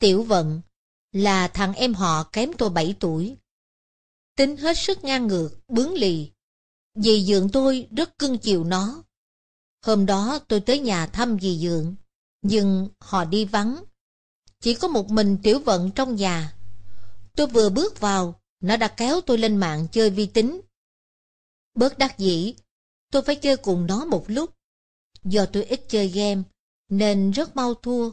Tiểu Vận là thằng em họ kém tôi 7 tuổi. Tính hết sức ngang ngược, bướng lì. Dì Dượng tôi rất cưng chiều nó. Hôm đó tôi tới nhà thăm dì Dượng, nhưng họ đi vắng. Chỉ có một mình Tiểu Vận trong nhà. Tôi vừa bước vào, nó đã kéo tôi lên mạng chơi vi tính. Bớt đắc dĩ, tôi phải chơi cùng nó một lúc. Do tôi ít chơi game, nên rất mau thua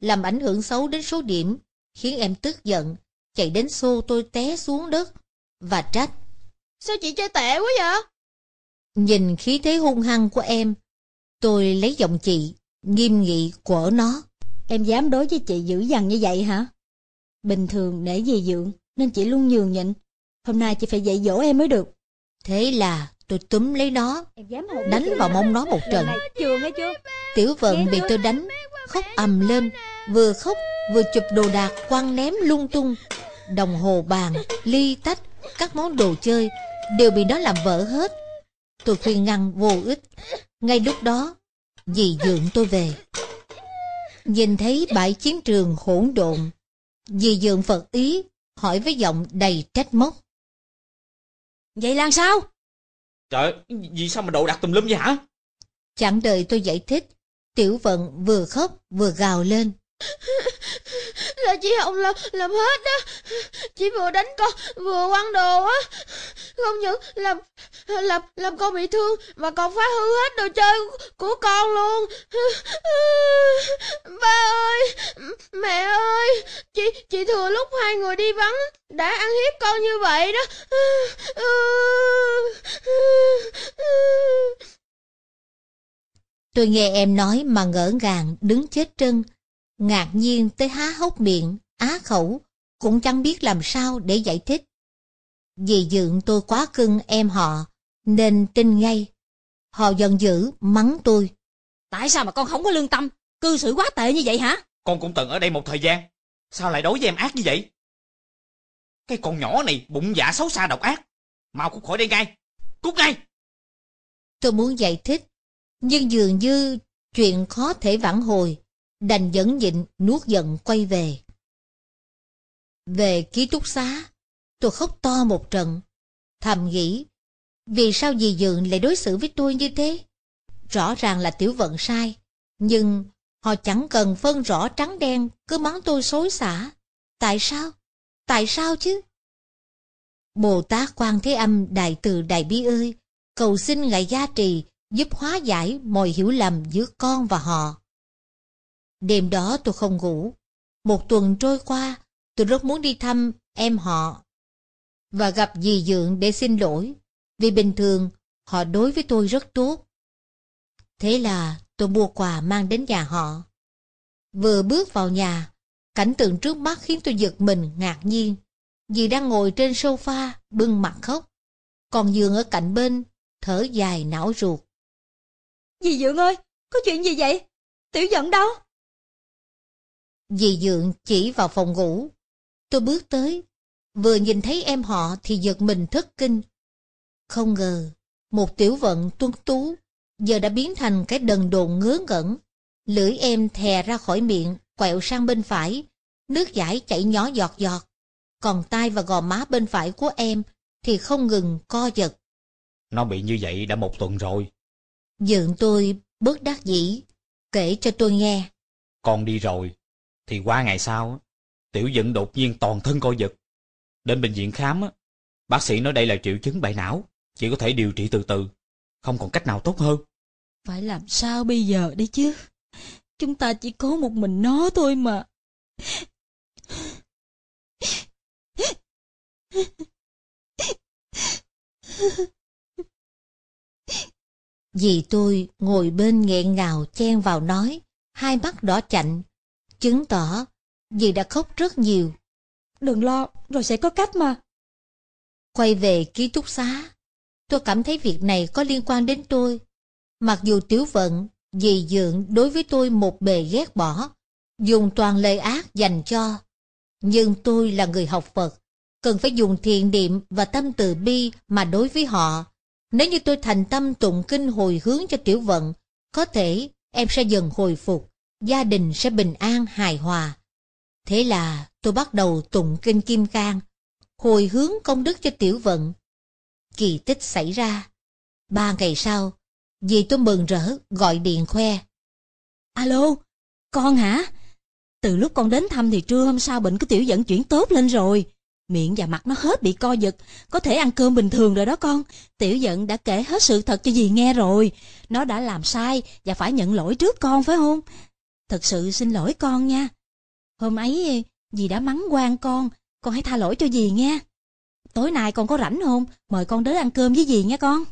làm ảnh hưởng xấu đến số điểm, khiến em tức giận, chạy đến xô tôi té xuống đất, và trách. Sao chị chơi tệ quá vậy? Nhìn khí thế hung hăng của em, tôi lấy giọng chị, nghiêm nghị quở nó. Em dám đối với chị dữ dằn như vậy hả? Bình thường để gì dượng, nên chị luôn nhường nhịn. Hôm nay chị phải dạy dỗ em mới được. Thế là Tôi túm lấy nó Đánh vào mông nó một trận Tiểu vận bị tôi đánh Khóc ầm lên Vừa khóc vừa chụp đồ đạc quăng ném lung tung Đồng hồ bàn, ly tách Các món đồ chơi Đều bị nó làm vỡ hết Tôi khuyên ngăn vô ích Ngay lúc đó Dì dưỡng tôi về Nhìn thấy bãi chiến trường hỗn độn Dì dưỡng phật ý Hỏi với giọng đầy trách móc Vậy là sao? Trời, vì sao mà đồ đặt tùm lum vậy hả? Chẳng đợi tôi giải thích, Tiểu Vận vừa khóc vừa gào lên là chị hồng làm làm hết đó chị vừa đánh con vừa quăng đồ á không những làm làm làm con bị thương mà còn phá hư hết đồ chơi của con luôn ba ơi mẹ ơi chị chị thừa lúc hai người đi vắng đã ăn hiếp con như vậy đó tôi nghe em nói mà ngỡ ngàng đứng chết trân ngạc nhiên tới há hốc miệng, á khẩu, cũng chẳng biết làm sao để giải thích. Vì dượng tôi quá cưng em họ, nên tin ngay. Họ giận dữ, mắng tôi. Tại sao mà con không có lương tâm, cư xử quá tệ như vậy hả? Con cũng từng ở đây một thời gian, sao lại đối với em ác như vậy? Cái con nhỏ này bụng dạ xấu xa độc ác, mau cút khỏi đây ngay, cút ngay! Tôi muốn giải thích, nhưng dường như chuyện khó thể vãn hồi đành dẫn nhịn nuốt giận quay về. Về ký túc xá, tôi khóc to một trận, thầm nghĩ, vì sao dì Dượng lại đối xử với tôi như thế? Rõ ràng là tiểu vận sai, nhưng họ chẳng cần phân rõ trắng đen, cứ mắng tôi xối xả. Tại sao? Tại sao chứ? Bồ Tát Quan Thế Âm Đại Từ Đại Bi ơi, cầu xin Ngài gia trì giúp hóa giải mọi hiểu lầm giữa con và họ. Đêm đó tôi không ngủ. Một tuần trôi qua, tôi rất muốn đi thăm em họ và gặp dì Dượng để xin lỗi, vì bình thường họ đối với tôi rất tốt. Thế là tôi mua quà mang đến nhà họ. Vừa bước vào nhà, cảnh tượng trước mắt khiến tôi giật mình ngạc nhiên. Dì đang ngồi trên sofa, bưng mặt khóc. Còn giường ở cạnh bên, thở dài não ruột. Dì Dượng ơi, có chuyện gì vậy? Tiểu giận đâu? Dì Dượng chỉ vào phòng ngủ. Tôi bước tới, vừa nhìn thấy em họ thì giật mình thất kinh. Không ngờ, một tiểu vận tuấn tú, giờ đã biến thành cái đần độn ngớ ngẩn. Lưỡi em thè ra khỏi miệng, quẹo sang bên phải, nước giải chảy nhỏ giọt giọt. Còn tay và gò má bên phải của em thì không ngừng co giật. Nó bị như vậy đã một tuần rồi. Dượng tôi bớt đắc dĩ, kể cho tôi nghe. Con đi rồi, thì qua ngày sau, tiểu dựng đột nhiên toàn thân co giật. Đến bệnh viện khám, bác sĩ nói đây là triệu chứng bại não, chỉ có thể điều trị từ từ, không còn cách nào tốt hơn. Phải làm sao bây giờ đây chứ? Chúng ta chỉ có một mình nó thôi mà. Dì tôi ngồi bên nghẹn ngào chen vào nói, hai mắt đỏ chạnh, chứng tỏ dì đã khóc rất nhiều. Đừng lo, rồi sẽ có cách mà. Quay về ký túc xá, tôi cảm thấy việc này có liên quan đến tôi. Mặc dù tiểu Vận, dì Dượng đối với tôi một bề ghét bỏ, dùng toàn lời ác dành cho. Nhưng tôi là người học Phật, cần phải dùng thiện niệm và tâm từ bi mà đối với họ. Nếu như tôi thành tâm tụng kinh hồi hướng cho Tiểu Vận, có thể em sẽ dần hồi phục gia đình sẽ bình an hài hòa. Thế là tôi bắt đầu tụng kinh Kim Cang, hồi hướng công đức cho tiểu vận. Kỳ tích xảy ra. Ba ngày sau, dì tôi mừng rỡ gọi điện khoe. Alo, con hả? Từ lúc con đến thăm thì trưa hôm sau bệnh của tiểu vận chuyển tốt lên rồi. Miệng và mặt nó hết bị co giật, có thể ăn cơm bình thường rồi đó con. Tiểu vận đã kể hết sự thật cho dì nghe rồi. Nó đã làm sai và phải nhận lỗi trước con phải không? thật sự xin lỗi con nha. Hôm ấy ờ, dì đã mắng quan con, con hãy tha lỗi cho dì nghe. Tối nay con có rảnh không? Mời con đến ăn cơm với dì nha con.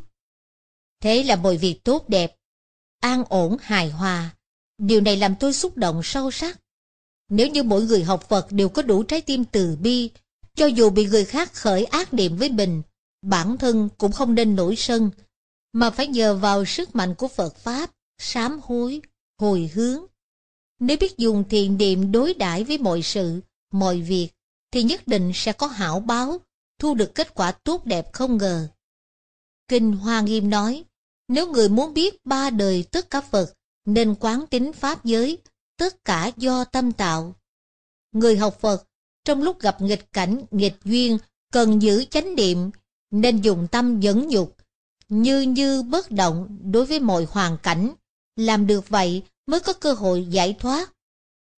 Thế là mọi việc tốt đẹp, an ổn hài hòa. Điều này làm tôi xúc động sâu sắc. Nếu như mỗi người học Phật đều có đủ trái tim từ bi, cho dù bị người khác khởi ác niệm với mình, bản thân cũng không nên nổi sân, mà phải nhờ vào sức mạnh của Phật Pháp, sám hối, hồi hướng, nếu biết dùng thiện niệm đối đãi với mọi sự, mọi việc, thì nhất định sẽ có hảo báo, thu được kết quả tốt đẹp không ngờ. Kinh Hoa Nghiêm nói, nếu người muốn biết ba đời tất cả Phật, nên quán tính Pháp giới, tất cả do tâm tạo. Người học Phật, trong lúc gặp nghịch cảnh, nghịch duyên, cần giữ chánh niệm, nên dùng tâm dẫn nhục như như bất động đối với mọi hoàn cảnh. Làm được vậy mới có cơ hội giải thoát.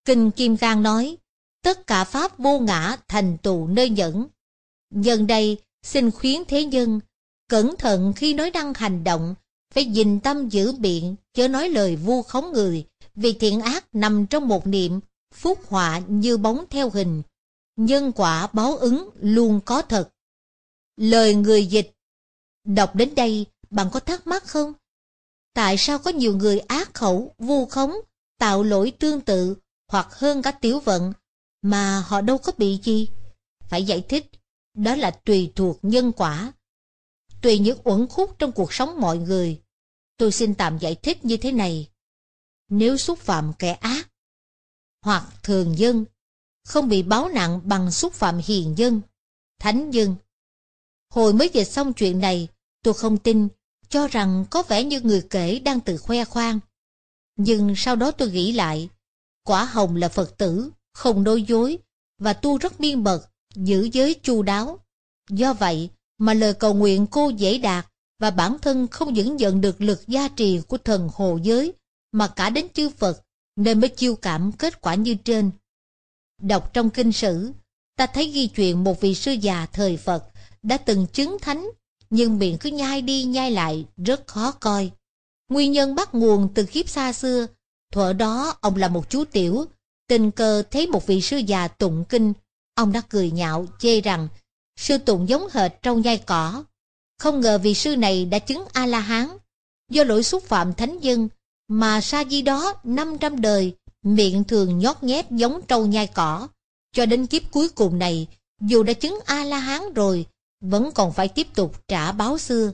Kinh Kim Cang nói, tất cả pháp vô ngã thành tù nơi nhẫn. Nhân đây xin khuyến thế nhân, cẩn thận khi nói năng hành động, phải dình tâm giữ biện, chớ nói lời vu khống người, vì thiện ác nằm trong một niệm, phúc họa như bóng theo hình, nhân quả báo ứng luôn có thật. Lời người dịch Đọc đến đây, bạn có thắc mắc không? tại sao có nhiều người ác khẩu, vu khống, tạo lỗi tương tự hoặc hơn cả tiểu vận mà họ đâu có bị gì. Phải giải thích, đó là tùy thuộc nhân quả, tùy những uẩn khúc trong cuộc sống mọi người. Tôi xin tạm giải thích như thế này. Nếu xúc phạm kẻ ác hoặc thường dân, không bị báo nặng bằng xúc phạm hiền dân, thánh dân. Hồi mới dịch xong chuyện này, tôi không tin cho rằng có vẻ như người kể đang tự khoe khoang. Nhưng sau đó tôi nghĩ lại, quả hồng là Phật tử, không nói dối, và tu rất miên mật, giữ giới chu đáo. Do vậy mà lời cầu nguyện cô dễ đạt và bản thân không những nhận được lực gia trì của thần hồ giới mà cả đến chư Phật nên mới chiêu cảm kết quả như trên. Đọc trong kinh sử, ta thấy ghi chuyện một vị sư già thời Phật đã từng chứng thánh nhưng miệng cứ nhai đi nhai lại rất khó coi. Nguyên nhân bắt nguồn từ kiếp xa xưa, thuở đó ông là một chú tiểu, tình cờ thấy một vị sư già tụng kinh, ông đã cười nhạo chê rằng sư tụng giống hệt trâu nhai cỏ. Không ngờ vị sư này đã chứng A-la-hán, do lỗi xúc phạm thánh dân, mà sa di đó năm trăm đời miệng thường nhót nhép giống trâu nhai cỏ. Cho đến kiếp cuối cùng này, dù đã chứng A-la-hán rồi, vẫn còn phải tiếp tục trả báo xưa.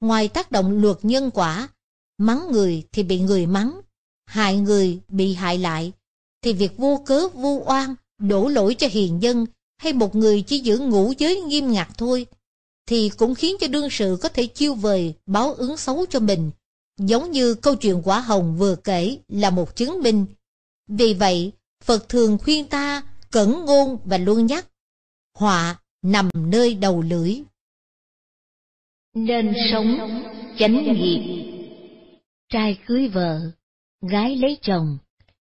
Ngoài tác động luật nhân quả, mắng người thì bị người mắng, hại người bị hại lại, thì việc vô cớ vu oan đổ lỗi cho hiền dân hay một người chỉ giữ ngũ giới nghiêm ngặt thôi thì cũng khiến cho đương sự có thể chiêu vời báo ứng xấu cho mình giống như câu chuyện quả hồng vừa kể là một chứng minh vì vậy phật thường khuyên ta cẩn ngôn và luôn nhắc họa nằm nơi đầu lưỡi. Nên sống, chánh nghiệp. Trai cưới vợ, gái lấy chồng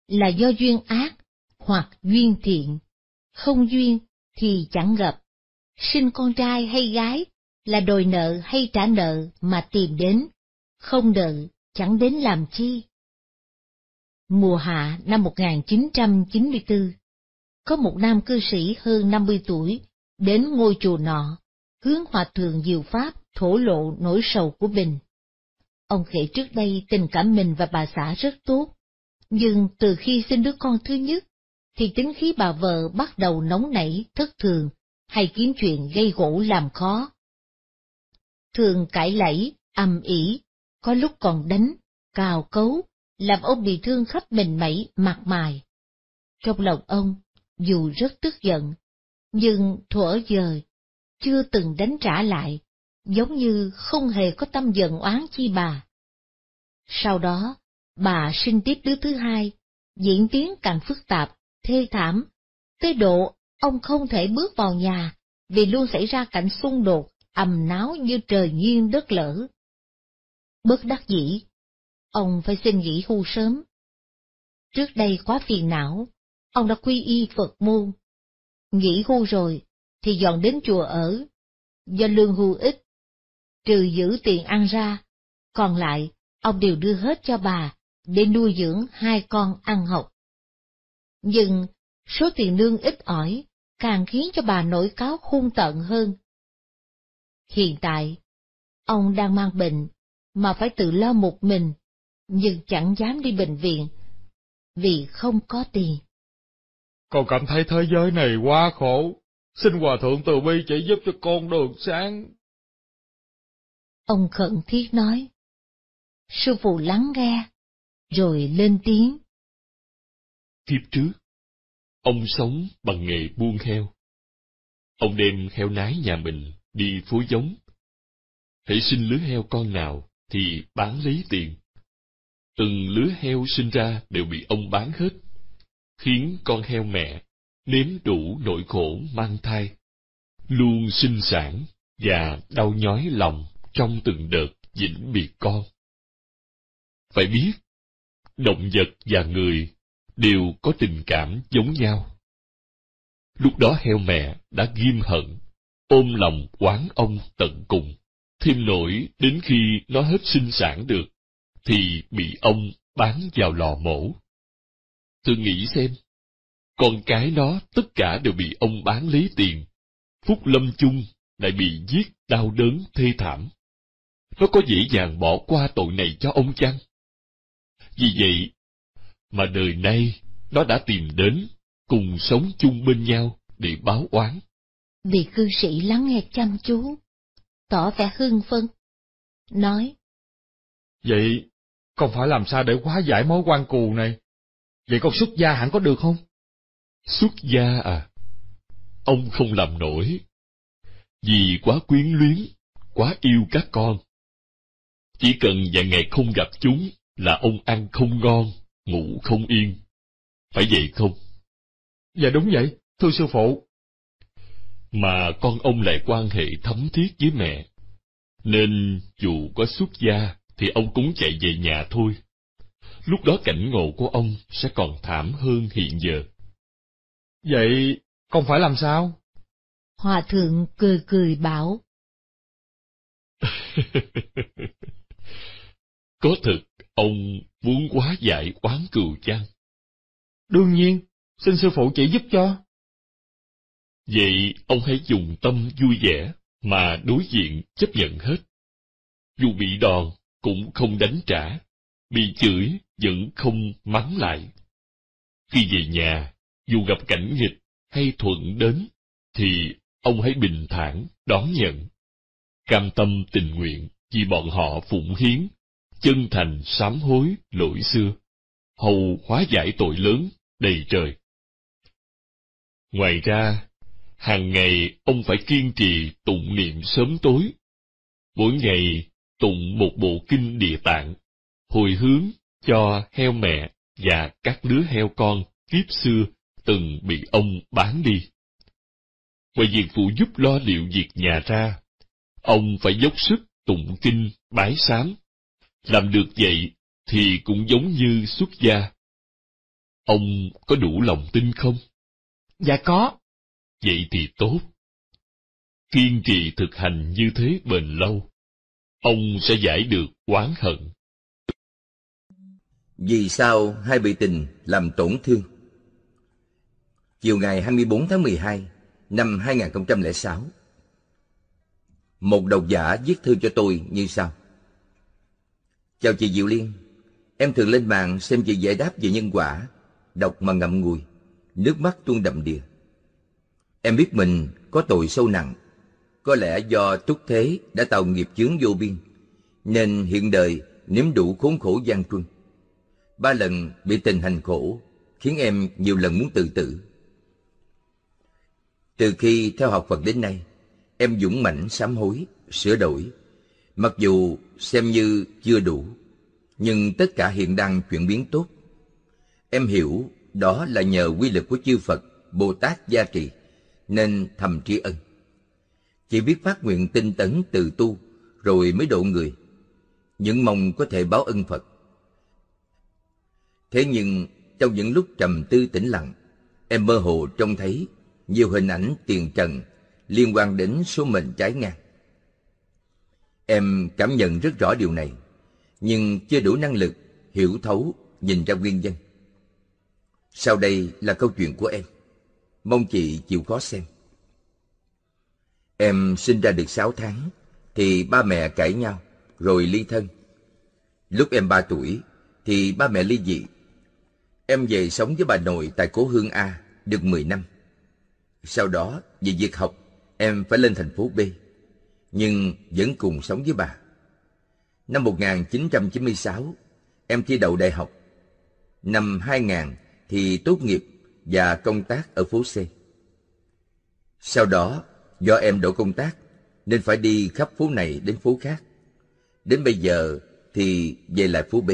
là do duyên ác hoặc duyên thiện, không duyên thì chẳng gặp. Sinh con trai hay gái là đòi nợ hay trả nợ mà tìm đến, không nợ chẳng đến làm chi. Mùa hạ năm 1994, có một nam cư sĩ hơn 50 tuổi Đến ngôi chùa nọ, hướng hòa thượng Diệu Pháp thổ lộ nỗi sầu của mình. Ông kể trước đây tình cảm mình và bà xã rất tốt, nhưng từ khi sinh đứa con thứ nhất, thì tính khí bà vợ bắt đầu nóng nảy, thất thường, hay kiếm chuyện gây gỗ làm khó. Thường cãi lẫy, âm ỉ, có lúc còn đánh, cào cấu, làm ông bị thương khắp mình mẩy, mặt mày. Trong lòng ông, dù rất tức giận, nhưng thuở giờ chưa từng đánh trả lại, giống như không hề có tâm giận oán chi bà. Sau đó, bà sinh tiếp đứa thứ hai, diễn tiến càng phức tạp, thê thảm, tới độ ông không thể bước vào nhà vì luôn xảy ra cảnh xung đột, ầm náo như trời nghiêng đất lở. Bất đắc dĩ, ông phải xin nghỉ hưu sớm. Trước đây quá phiền não, ông đã quy y Phật môn Nghỉ hưu rồi, thì dọn đến chùa ở, do lương hưu ít. Trừ giữ tiền ăn ra, còn lại, ông đều đưa hết cho bà, để nuôi dưỡng hai con ăn học. Nhưng, số tiền lương ít ỏi, càng khiến cho bà nổi cáo khôn tận hơn. Hiện tại, ông đang mang bệnh, mà phải tự lo một mình, nhưng chẳng dám đi bệnh viện, vì không có tiền. Con cảm thấy thế giới này quá khổ, xin Hòa Thượng Từ Bi chỉ giúp cho con đường sáng. Ông khẩn thiết nói. Sư phụ lắng nghe, rồi lên tiếng. Kiếp trước, ông sống bằng nghề buôn heo. Ông đem heo nái nhà mình đi phối giống. Hãy sinh lứa heo con nào thì bán lấy tiền. Từng lứa heo sinh ra đều bị ông bán hết khiến con heo mẹ nếm đủ nỗi khổ mang thai, luôn sinh sản và đau nhói lòng trong từng đợt vĩnh biệt con. Phải biết, động vật và người đều có tình cảm giống nhau. Lúc đó heo mẹ đã ghim hận, ôm lòng oán ông tận cùng, thêm nổi đến khi nó hết sinh sản được, thì bị ông bán vào lò mổ Tôi nghĩ xem, con cái nó tất cả đều bị ông bán lấy tiền. Phúc Lâm Chung lại bị giết đau đớn thê thảm. Nó có dễ dàng bỏ qua tội này cho ông chăng? Vì vậy, mà đời nay nó đã tìm đến, cùng sống chung bên nhau để báo oán. Vị cư sĩ lắng nghe chăm chú, tỏ vẻ hưng phấn, nói. Vậy, không phải làm sao để hóa giải mối quan cù này? Vậy con xuất gia hẳn có được không? Xuất gia à? Ông không làm nổi. Vì quá quyến luyến, quá yêu các con. Chỉ cần vài ngày không gặp chúng là ông ăn không ngon, ngủ không yên. Phải vậy không? Dạ đúng vậy, thưa sư phụ. Mà con ông lại quan hệ thấm thiết với mẹ. Nên dù có xuất gia thì ông cũng chạy về nhà thôi lúc đó cảnh ngộ của ông sẽ còn thảm hơn hiện giờ. Vậy, con phải làm sao? Hòa thượng cười cười bảo. Có thực, ông muốn quá dạy quán cừu chăng? Đương nhiên, xin sư phụ chỉ giúp cho. Vậy ông hãy dùng tâm vui vẻ mà đối diện chấp nhận hết. Dù bị đòn, cũng không đánh trả, bị chửi vẫn không mắng lại. Khi về nhà, dù gặp cảnh nghịch hay thuận đến, thì ông hãy bình thản đón nhận, cam tâm tình nguyện vì bọn họ phụng hiến, chân thành sám hối lỗi xưa, hầu hóa giải tội lớn đầy trời. Ngoài ra, hàng ngày ông phải kiên trì tụng niệm sớm tối. Mỗi ngày tụng một bộ kinh địa tạng hồi hướng cho heo mẹ và các đứa heo con kiếp xưa từng bị ông bán đi. Ngoài việc phụ giúp lo liệu việc nhà ra, ông phải dốc sức tụng kinh bái sám. Làm được vậy thì cũng giống như xuất gia. Ông có đủ lòng tin không? Dạ có. Vậy thì tốt. Kiên trì thực hành như thế bền lâu, ông sẽ giải được oán hận vì sao hai bị tình làm tổn thương? Chiều ngày 24 tháng 12 năm 2006 Một độc giả viết thư cho tôi như sau Chào chị Diệu Liên Em thường lên mạng xem chị giải đáp về nhân quả Đọc mà ngậm ngùi Nước mắt tuôn đậm đìa Em biết mình có tội sâu nặng Có lẽ do túc thế đã tạo nghiệp chướng vô biên Nên hiện đời nếm đủ khốn khổ gian truân ba lần bị tình hành khổ, khiến em nhiều lần muốn tự tử. Từ khi theo học Phật đến nay, em dũng mãnh sám hối, sửa đổi. Mặc dù xem như chưa đủ, nhưng tất cả hiện đang chuyển biến tốt. Em hiểu đó là nhờ quy lực của chư Phật, Bồ Tát gia trì, nên thầm tri ân. Chỉ biết phát nguyện tinh tấn từ tu, rồi mới độ người. Những mong có thể báo ân Phật. Thế nhưng trong những lúc trầm tư tĩnh lặng, em mơ hồ trông thấy nhiều hình ảnh tiền trần liên quan đến số mệnh trái ngang. Em cảm nhận rất rõ điều này, nhưng chưa đủ năng lực hiểu thấu nhìn ra nguyên nhân. Sau đây là câu chuyện của em. Mong chị chịu khó xem. Em sinh ra được 6 tháng thì ba mẹ cãi nhau rồi ly thân. Lúc em 3 tuổi thì ba mẹ ly dị Em về sống với bà nội tại cố Hương A được 10 năm. Sau đó, vì việc học, em phải lên thành phố B, nhưng vẫn cùng sống với bà. Năm 1996, em thi đậu đại học. Năm 2000 thì tốt nghiệp và công tác ở phố C. Sau đó, do em đổi công tác, nên phải đi khắp phố này đến phố khác. Đến bây giờ thì về lại phố B.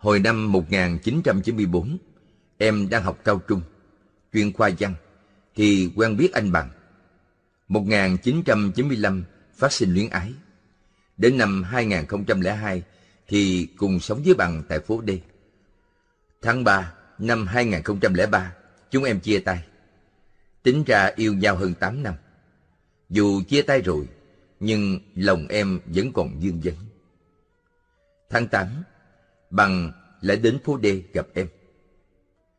Hồi năm 1994, em đang học cao trung, chuyên khoa văn, thì quen biết anh bằng. 1995 phát sinh luyến ái. Đến năm 2002 thì cùng sống với bằng tại phố D. Tháng 3 năm 2003, chúng em chia tay. Tính ra yêu nhau hơn 8 năm. Dù chia tay rồi, nhưng lòng em vẫn còn dương vấn. Tháng 8 bằng lại đến phố D gặp em.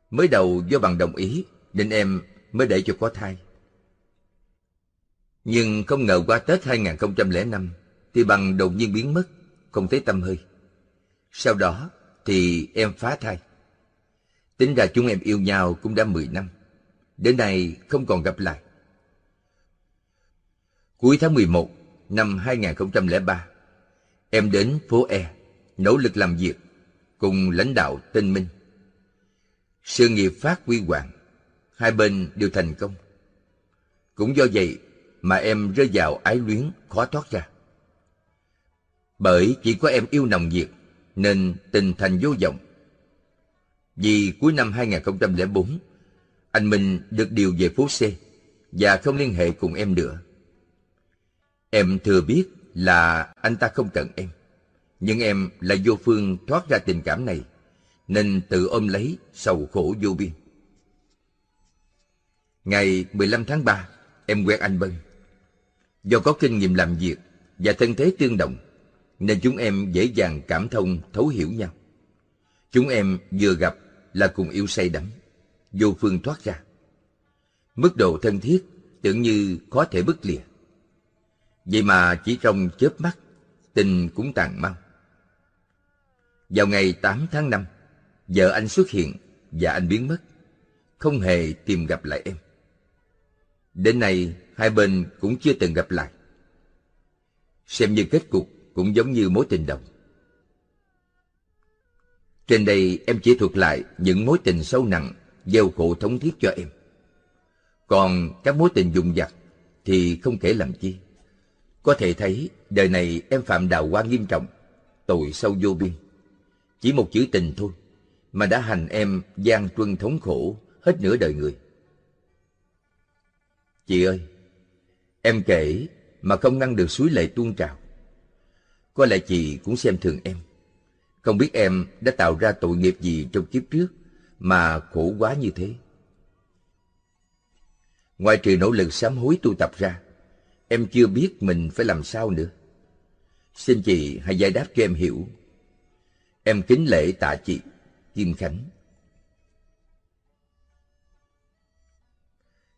Mới đầu do bằng đồng ý nên em mới để cho có thai. Nhưng không ngờ qua Tết 2005 thì bằng đột nhiên biến mất, không thấy tâm hơi. Sau đó thì em phá thai. Tính ra chúng em yêu nhau cũng đã 10 năm. Đến nay không còn gặp lại. Cuối tháng 11 năm 2003, em đến phố E, nỗ lực làm việc cùng lãnh đạo tên Minh. Sự nghiệp phát huy hoàng, hai bên đều thành công. Cũng do vậy mà em rơi vào ái luyến khó thoát ra. Bởi chỉ có em yêu nồng nhiệt nên tình thành vô vọng. Vì cuối năm 2004, anh Minh được điều về phố C và không liên hệ cùng em nữa. Em thừa biết là anh ta không cần em nhưng em lại vô phương thoát ra tình cảm này, nên tự ôm lấy sầu khổ vô biên. Ngày 15 tháng 3, em quen anh Bân. Do có kinh nghiệm làm việc và thân thế tương đồng, nên chúng em dễ dàng cảm thông thấu hiểu nhau. Chúng em vừa gặp là cùng yêu say đắm, vô phương thoát ra. Mức độ thân thiết tưởng như khó thể bứt lìa. Vậy mà chỉ trong chớp mắt, tình cũng tàn mau. Vào ngày 8 tháng 5, vợ anh xuất hiện và anh biến mất, không hề tìm gặp lại em. Đến nay, hai bên cũng chưa từng gặp lại. Xem như kết cục cũng giống như mối tình đồng. Trên đây em chỉ thuật lại những mối tình sâu nặng, gieo khổ thống thiết cho em. Còn các mối tình dùng dặt thì không kể làm chi. Có thể thấy đời này em phạm đào hoa nghiêm trọng, tội sâu vô biên chỉ một chữ tình thôi mà đã hành em gian truân thống khổ hết nửa đời người chị ơi em kể mà không ngăn được suối lệ tuôn trào có lẽ chị cũng xem thường em không biết em đã tạo ra tội nghiệp gì trong kiếp trước mà khổ quá như thế ngoài trừ nỗ lực sám hối tu tập ra em chưa biết mình phải làm sao nữa xin chị hãy giải đáp cho em hiểu Em kính lễ tạ chị, Kim Khánh.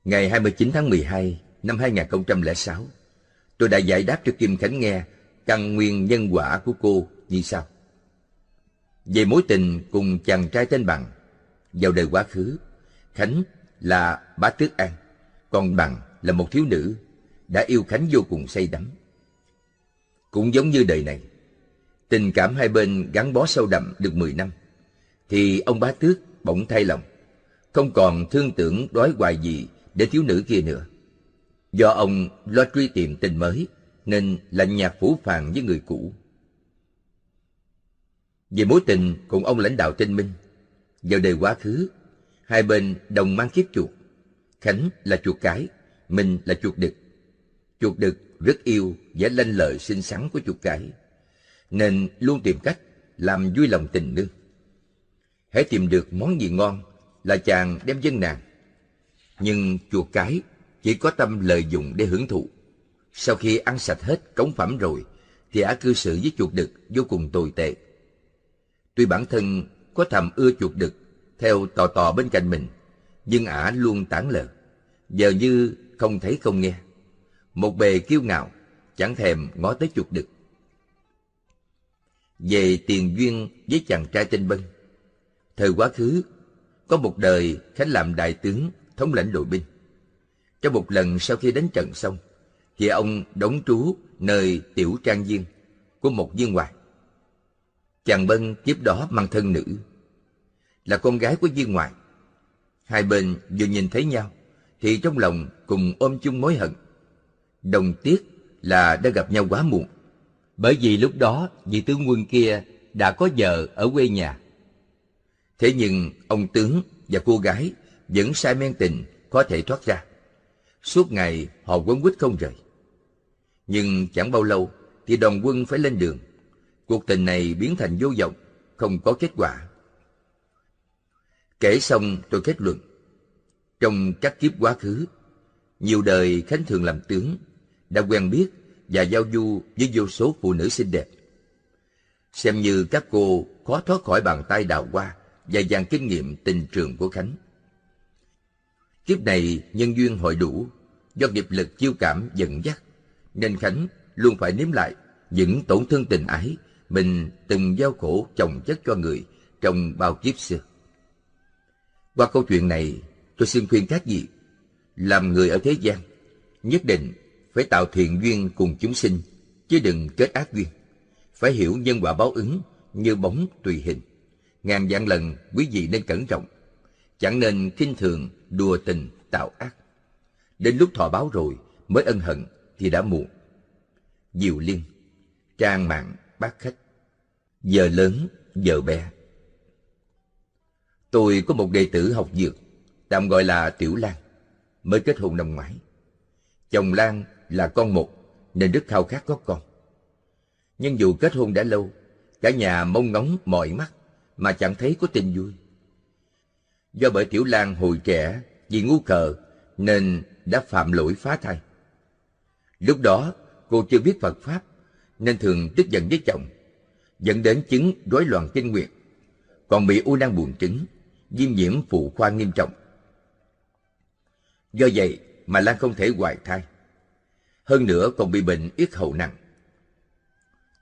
Ngày 29 tháng 12 năm 2006, tôi đã giải đáp cho Kim Khánh nghe căn nguyên nhân quả của cô như sau. Về mối tình cùng chàng trai tên Bằng, vào đời quá khứ, Khánh là bá tước An, còn Bằng là một thiếu nữ đã yêu Khánh vô cùng say đắm. Cũng giống như đời này, Tình cảm hai bên gắn bó sâu đậm được 10 năm. Thì ông bá tước bỗng thay lòng. Không còn thương tưởng đói hoài gì để thiếu nữ kia nữa. Do ông lo truy tìm tình mới nên lạnh nhạt phủ phàng với người cũ. Về mối tình cùng ông lãnh đạo Tinh Minh, vào đời quá khứ, hai bên đồng mang kiếp chuột. Khánh là chuột cái, mình là chuột đực. Chuột đực rất yêu vẻ lanh lợi xinh xắn của chuột cái nên luôn tìm cách làm vui lòng tình nương. Hãy tìm được món gì ngon là chàng đem dân nàng. Nhưng chuột cái chỉ có tâm lợi dụng để hưởng thụ. Sau khi ăn sạch hết cống phẩm rồi, thì ả cư xử với chuột đực vô cùng tồi tệ. Tuy bản thân có thầm ưa chuột đực, theo tò tò bên cạnh mình, nhưng ả luôn tản lờ, giờ như không thấy không nghe. Một bề kiêu ngạo, chẳng thèm ngó tới chuột đực về tiền duyên với chàng trai tên Bân. Thời quá khứ, có một đời Khánh làm đại tướng, thống lãnh đội binh. Trong một lần sau khi đánh trận xong, thì ông đóng trú nơi tiểu trang viên của một viên ngoại. Chàng Bân tiếp đó mang thân nữ, là con gái của viên ngoại. Hai bên vừa nhìn thấy nhau, thì trong lòng cùng ôm chung mối hận. Đồng tiếc là đã gặp nhau quá muộn bởi vì lúc đó vị tướng quân kia đã có vợ ở quê nhà. Thế nhưng ông tướng và cô gái vẫn sai men tình có thể thoát ra. Suốt ngày họ quấn quýt không rời. Nhưng chẳng bao lâu thì đoàn quân phải lên đường. Cuộc tình này biến thành vô vọng, không có kết quả. Kể xong tôi kết luận. Trong các kiếp quá khứ, nhiều đời Khánh Thường làm tướng, đã quen biết và giao du với vô số phụ nữ xinh đẹp. Xem như các cô khó thoát khỏi bàn tay đào hoa và dàn kinh nghiệm tình trường của Khánh. Kiếp này nhân duyên hội đủ, do nghiệp lực chiêu cảm dẫn dắt, nên Khánh luôn phải nếm lại những tổn thương tình ái mình từng giao khổ chồng chất cho người trong bao kiếp xưa. Qua câu chuyện này, tôi xin khuyên các vị, làm người ở thế gian, nhất định phải tạo thiện duyên cùng chúng sinh, chứ đừng kết ác duyên. Phải hiểu nhân quả báo ứng như bóng tùy hình. Ngàn vạn lần quý vị nên cẩn trọng, chẳng nên khinh thường, đùa tình, tạo ác. Đến lúc thọ báo rồi mới ân hận thì đã muộn. Diệu Liên Trang mạng bác khách Giờ lớn, giờ bé Tôi có một đệ tử học dược Tạm gọi là Tiểu Lan Mới kết hôn năm ngoái Chồng Lan là con một, nên rất khao khát có con. Nhưng dù kết hôn đã lâu, cả nhà mong ngóng mọi mắt mà chẳng thấy có tin vui. Do bởi Tiểu Lan hồi trẻ vì ngu cờ nên đã phạm lỗi phá thai. Lúc đó cô chưa biết Phật Pháp nên thường tức giận với chồng, dẫn đến chứng rối loạn kinh nguyệt, còn bị u nang buồng trứng, viêm nhiễm phụ khoa nghiêm trọng. Do vậy mà Lan không thể hoài thai hơn nữa còn bị bệnh yết hầu nặng.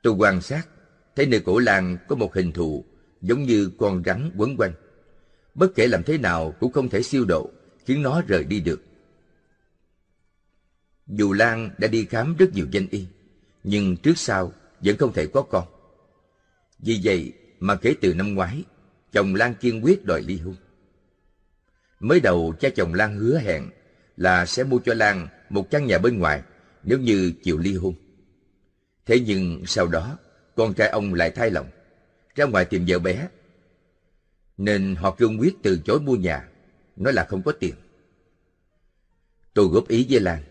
Tôi quan sát, thấy nơi cổ làng có một hình thù giống như con rắn quấn quanh. Bất kể làm thế nào cũng không thể siêu độ, khiến nó rời đi được. Dù Lan đã đi khám rất nhiều danh y, nhưng trước sau vẫn không thể có con. Vì vậy mà kể từ năm ngoái, chồng Lan kiên quyết đòi ly hôn. Mới đầu cha chồng Lan hứa hẹn là sẽ mua cho Lan một căn nhà bên ngoài nếu như chịu ly hôn. Thế nhưng sau đó, con trai ông lại thay lòng, ra ngoài tìm vợ bé. Nên họ cương quyết từ chối mua nhà, nói là không có tiền. Tôi góp ý với Lan.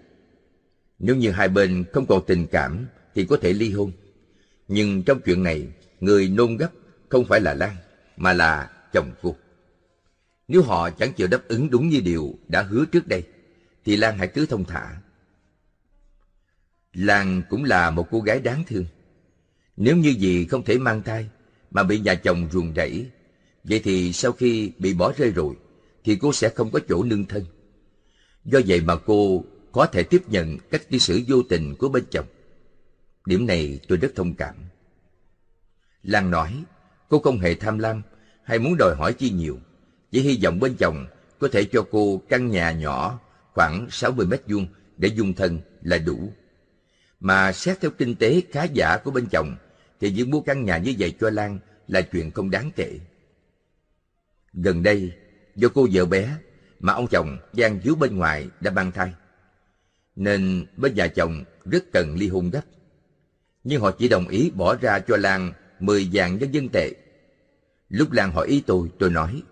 Nếu như hai bên không còn tình cảm thì có thể ly hôn. Nhưng trong chuyện này, người nôn gấp không phải là Lan, mà là chồng cô. Nếu họ chẳng chịu đáp ứng đúng như điều đã hứa trước đây, thì Lan hãy cứ thông thả, Lan cũng là một cô gái đáng thương. Nếu như gì không thể mang thai mà bị nhà chồng ruồng đẩy, vậy thì sau khi bị bỏ rơi rồi thì cô sẽ không có chỗ nương thân. Do vậy mà cô có thể tiếp nhận cách cư xử vô tình của bên chồng. Điểm này tôi rất thông cảm. Lan nói, cô không hề tham lam hay muốn đòi hỏi chi nhiều, chỉ hy vọng bên chồng có thể cho cô căn nhà nhỏ khoảng 60 mét vuông để dung thân là đủ mà xét theo kinh tế khá giả của bên chồng thì việc mua căn nhà như vậy cho Lan là chuyện không đáng kể. Gần đây, do cô vợ bé mà ông chồng gian díu bên ngoài đã mang thai. Nên bên nhà chồng rất cần ly hôn gấp. Nhưng họ chỉ đồng ý bỏ ra cho Lan mười vàng nhân dân tệ. Lúc Lan hỏi ý tôi, tôi nói,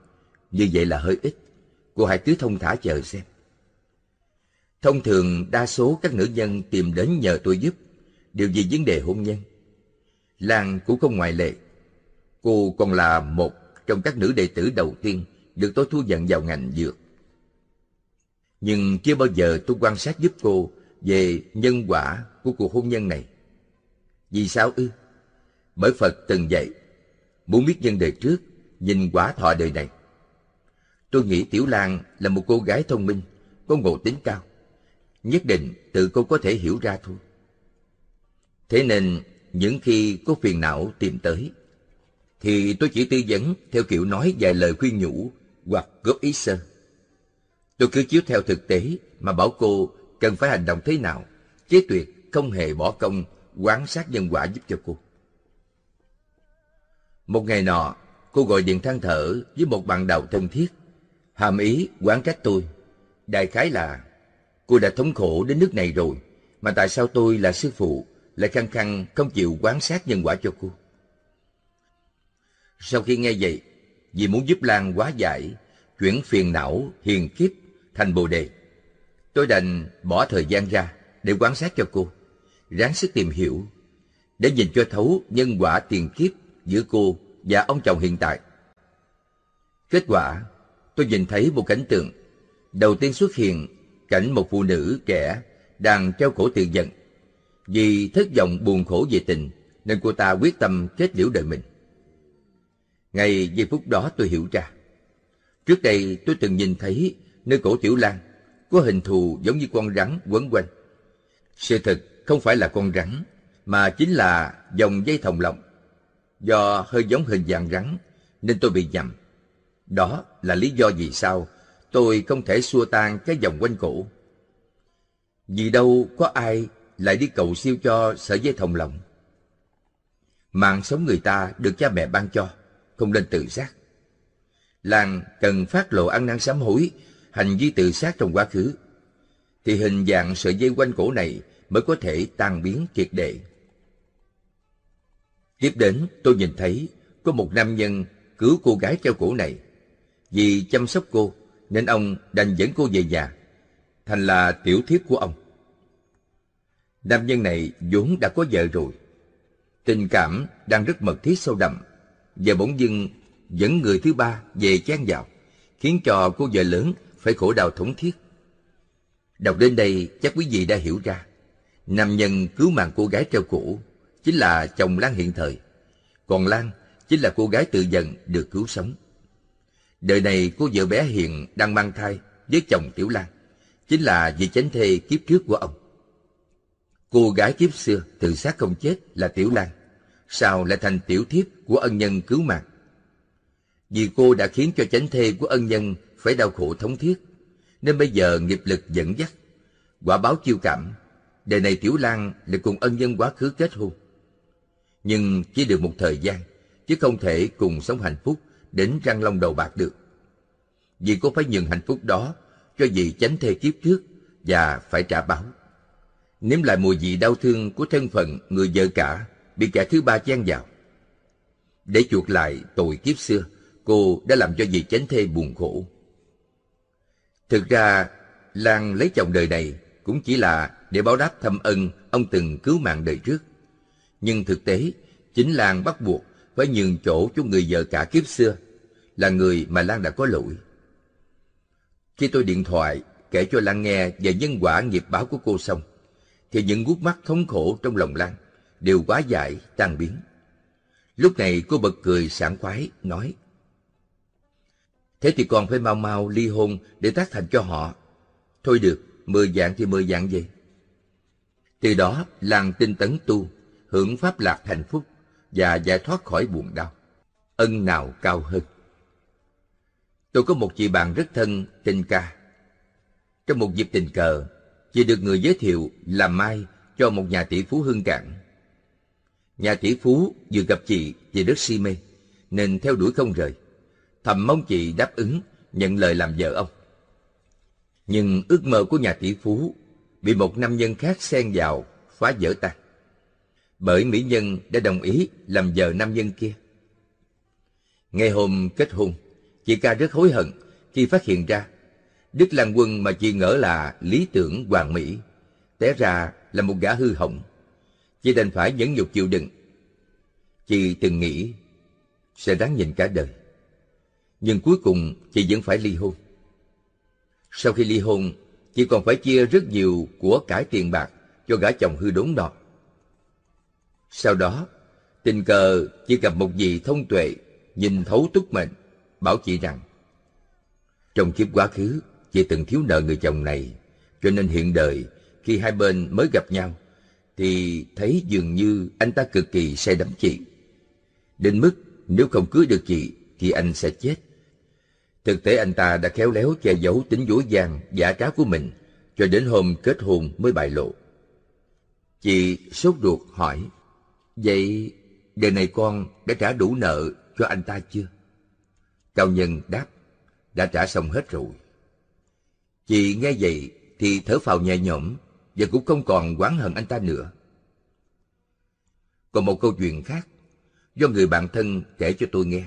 như vậy là hơi ít. Cô hãy cứ thông thả chờ xem. Thông thường đa số các nữ nhân tìm đến nhờ tôi giúp đều vì vấn đề hôn nhân Lan cũng không ngoại lệ Cô còn là một trong các nữ đệ tử đầu tiên Được tôi thu nhận vào ngành dược Nhưng chưa bao giờ tôi quan sát giúp cô Về nhân quả của cuộc hôn nhân này Vì sao ư? Bởi Phật từng dạy Muốn biết nhân đời trước Nhìn quả thọ đời này Tôi nghĩ Tiểu Lan là một cô gái thông minh Có ngộ tính cao nhất định tự cô có thể hiểu ra thôi. Thế nên, những khi có phiền não tìm tới, thì tôi chỉ tư vấn theo kiểu nói vài lời khuyên nhủ hoặc góp ý sơ. Tôi cứ chiếu theo thực tế mà bảo cô cần phải hành động thế nào, chế tuyệt không hề bỏ công quan sát nhân quả giúp cho cô. Một ngày nọ, cô gọi điện than thở với một bạn đầu thân thiết, hàm ý quán trách tôi. Đại khái là Cô đã thống khổ đến nước này rồi, mà tại sao tôi là sư phụ lại khăng khăng không chịu quán sát nhân quả cho cô? Sau khi nghe vậy, vì muốn giúp Lan quá giải, chuyển phiền não hiền kiếp thành bồ đề, tôi đành bỏ thời gian ra để quan sát cho cô, ráng sức tìm hiểu, để nhìn cho thấu nhân quả tiền kiếp giữa cô và ông chồng hiện tại. Kết quả, tôi nhìn thấy một cảnh tượng. Đầu tiên xuất hiện cảnh một phụ nữ trẻ đang treo cổ tự giận. Vì thất vọng buồn khổ về tình, nên cô ta quyết tâm kết liễu đời mình. ngày giây phút đó tôi hiểu ra. Trước đây tôi từng nhìn thấy nơi cổ Tiểu Lan có hình thù giống như con rắn quấn quanh. Sự thật không phải là con rắn, mà chính là dòng dây thòng lọng. Do hơi giống hình dạng rắn, nên tôi bị nhầm. Đó là lý do vì sao tôi không thể xua tan cái vòng quanh cổ. Vì đâu có ai lại đi cầu siêu cho sợi dây thòng lòng. Mạng sống người ta được cha mẹ ban cho, không nên tự sát. Làng cần phát lộ ăn năn sám hối, hành vi tự sát trong quá khứ, thì hình dạng sợi dây quanh cổ này mới có thể tan biến triệt để. Tiếp đến, tôi nhìn thấy có một nam nhân cứu cô gái treo cổ này. Vì chăm sóc cô, nên ông đành dẫn cô về nhà. Thành là tiểu thiếp của ông. Nam nhân này vốn đã có vợ rồi. Tình cảm đang rất mật thiết sâu đậm. Và bỗng dưng dẫn người thứ ba về chen vào, khiến cho cô vợ lớn phải khổ đau thống thiết. Đọc đến đây chắc quý vị đã hiểu ra. Nam nhân cứu mạng cô gái treo cổ chính là chồng Lan hiện thời. Còn Lan chính là cô gái tự dần được cứu sống. Đời này cô vợ bé Hiền đang mang thai với chồng Tiểu Lan, chính là vị chánh thê kiếp trước của ông. Cô gái kiếp xưa tự sát không chết là Tiểu Lan, sao lại thành tiểu thiếp của ân nhân cứu mạng? Vì cô đã khiến cho chánh thê của ân nhân phải đau khổ thống thiết, nên bây giờ nghiệp lực dẫn dắt, quả báo chiêu cảm. Đời này Tiểu Lan lại cùng ân nhân quá khứ kết hôn. Nhưng chỉ được một thời gian, chứ không thể cùng sống hạnh phúc đến răng long đầu bạc được. Vì cô phải nhường hạnh phúc đó cho vị chánh thê kiếp trước và phải trả báo. Nếm lại mùi vị đau thương của thân phận người vợ cả bị kẻ thứ ba chen vào. Để chuộc lại tội kiếp xưa, cô đã làm cho vị chánh thê buồn khổ. Thực ra, Lan lấy chồng đời này cũng chỉ là để báo đáp thâm ân ông từng cứu mạng đời trước. Nhưng thực tế, chính Lan bắt buộc phải nhường chỗ cho người vợ cả kiếp xưa, là người mà Lan đã có lỗi. Khi tôi điện thoại kể cho Lan nghe về nhân quả nghiệp báo của cô xong, thì những gút mắt thống khổ trong lòng Lan đều quá dài tan biến. Lúc này cô bật cười sảng khoái, nói Thế thì còn phải mau mau ly hôn để tác thành cho họ. Thôi được, mười dạng thì mười dạng vậy. Từ đó, làng tinh tấn tu, hưởng pháp lạc hạnh phúc, và giải thoát khỏi buồn đau. Ân nào cao hơn? Tôi có một chị bạn rất thân, tên Ca. Trong một dịp tình cờ, chị được người giới thiệu làm mai cho một nhà tỷ phú hương cảng. Nhà tỷ phú vừa gặp chị, chị rất si mê, nên theo đuổi không rời. Thầm mong chị đáp ứng, nhận lời làm vợ ông. Nhưng ước mơ của nhà tỷ phú bị một nam nhân khác xen vào, phá vỡ tan bởi mỹ nhân đã đồng ý làm vợ nam nhân kia. Ngày hôm kết hôn, chị ca rất hối hận khi phát hiện ra Đức Lan Quân mà chị ngỡ là lý tưởng hoàng mỹ, té ra là một gã hư hỏng. Chị đành phải nhẫn nhục chịu đựng. Chị từng nghĩ sẽ đáng nhìn cả đời. Nhưng cuối cùng chị vẫn phải ly hôn. Sau khi ly hôn, chị còn phải chia rất nhiều của cải tiền bạc cho gã chồng hư đốn nọ. Sau đó, tình cờ chỉ gặp một vị thông tuệ, nhìn thấu túc mình, bảo chị rằng Trong kiếp quá khứ, chị từng thiếu nợ người chồng này, cho nên hiện đời, khi hai bên mới gặp nhau, thì thấy dường như anh ta cực kỳ say đắm chị. Đến mức nếu không cưới được chị thì anh sẽ chết. Thực tế anh ta đã khéo léo che giấu tính dối gian, giả trá của mình, cho đến hôm kết hôn mới bại lộ. Chị sốt ruột hỏi, Vậy giờ này con đã trả đủ nợ cho anh ta chưa? Cao nhân đáp, đã trả xong hết rồi. Chị nghe vậy thì thở phào nhẹ nhõm và cũng không còn oán hận anh ta nữa. Còn một câu chuyện khác do người bạn thân kể cho tôi nghe.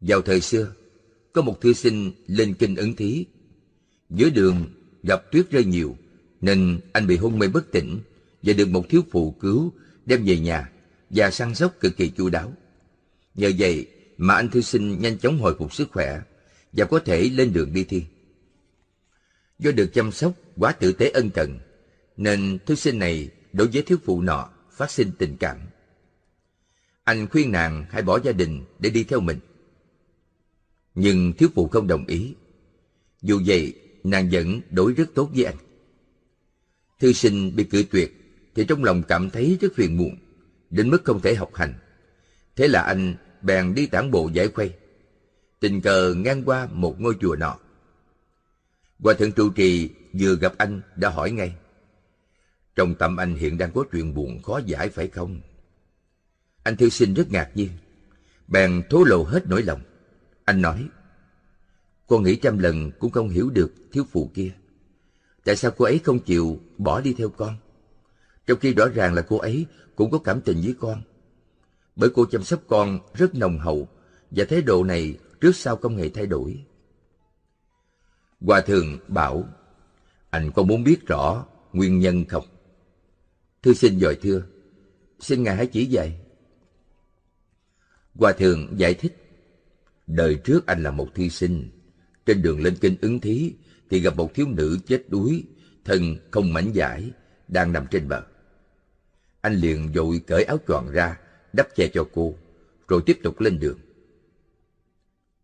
Vào thời xưa, có một thư sinh lên kinh ứng thí. dưới đường gặp tuyết rơi nhiều nên anh bị hôn mê bất tỉnh và được một thiếu phụ cứu đem về nhà và săn sóc cực kỳ chu đáo. Nhờ vậy mà anh thư sinh nhanh chóng hồi phục sức khỏe và có thể lên đường đi thi. Do được chăm sóc quá tử tế ân cần, nên thư sinh này đối với thiếu phụ nọ phát sinh tình cảm. Anh khuyên nàng hãy bỏ gia đình để đi theo mình. Nhưng thiếu phụ không đồng ý. Dù vậy, nàng vẫn đối rất tốt với anh. Thư sinh bị cử tuyệt thì trong lòng cảm thấy rất phiền muộn, đến mức không thể học hành. Thế là anh bèn đi tản bộ giải khuây. Tình cờ ngang qua một ngôi chùa nọ. Hòa thượng trụ trì vừa gặp anh đã hỏi ngay. Trong tâm anh hiện đang có chuyện buồn khó giải phải không? Anh thư sinh rất ngạc nhiên. Bèn thố lộ hết nỗi lòng. Anh nói, con nghĩ trăm lần cũng không hiểu được thiếu phụ kia. Tại sao cô ấy không chịu bỏ đi theo con? trong khi rõ ràng là cô ấy cũng có cảm tình với con. Bởi cô chăm sóc con rất nồng hậu và thái độ này trước sau không hề thay đổi. Hòa thượng bảo, anh có muốn biết rõ nguyên nhân không? Thư sinh dòi thưa, xin Ngài hãy chỉ dạy. Hòa thượng giải thích, đời trước anh là một thi sinh, trên đường lên kinh ứng thí thì gặp một thiếu nữ chết đuối, thân không mảnh giải, đang nằm trên bờ. Anh liền vội cởi áo choàng ra, đắp che cho cô, rồi tiếp tục lên đường.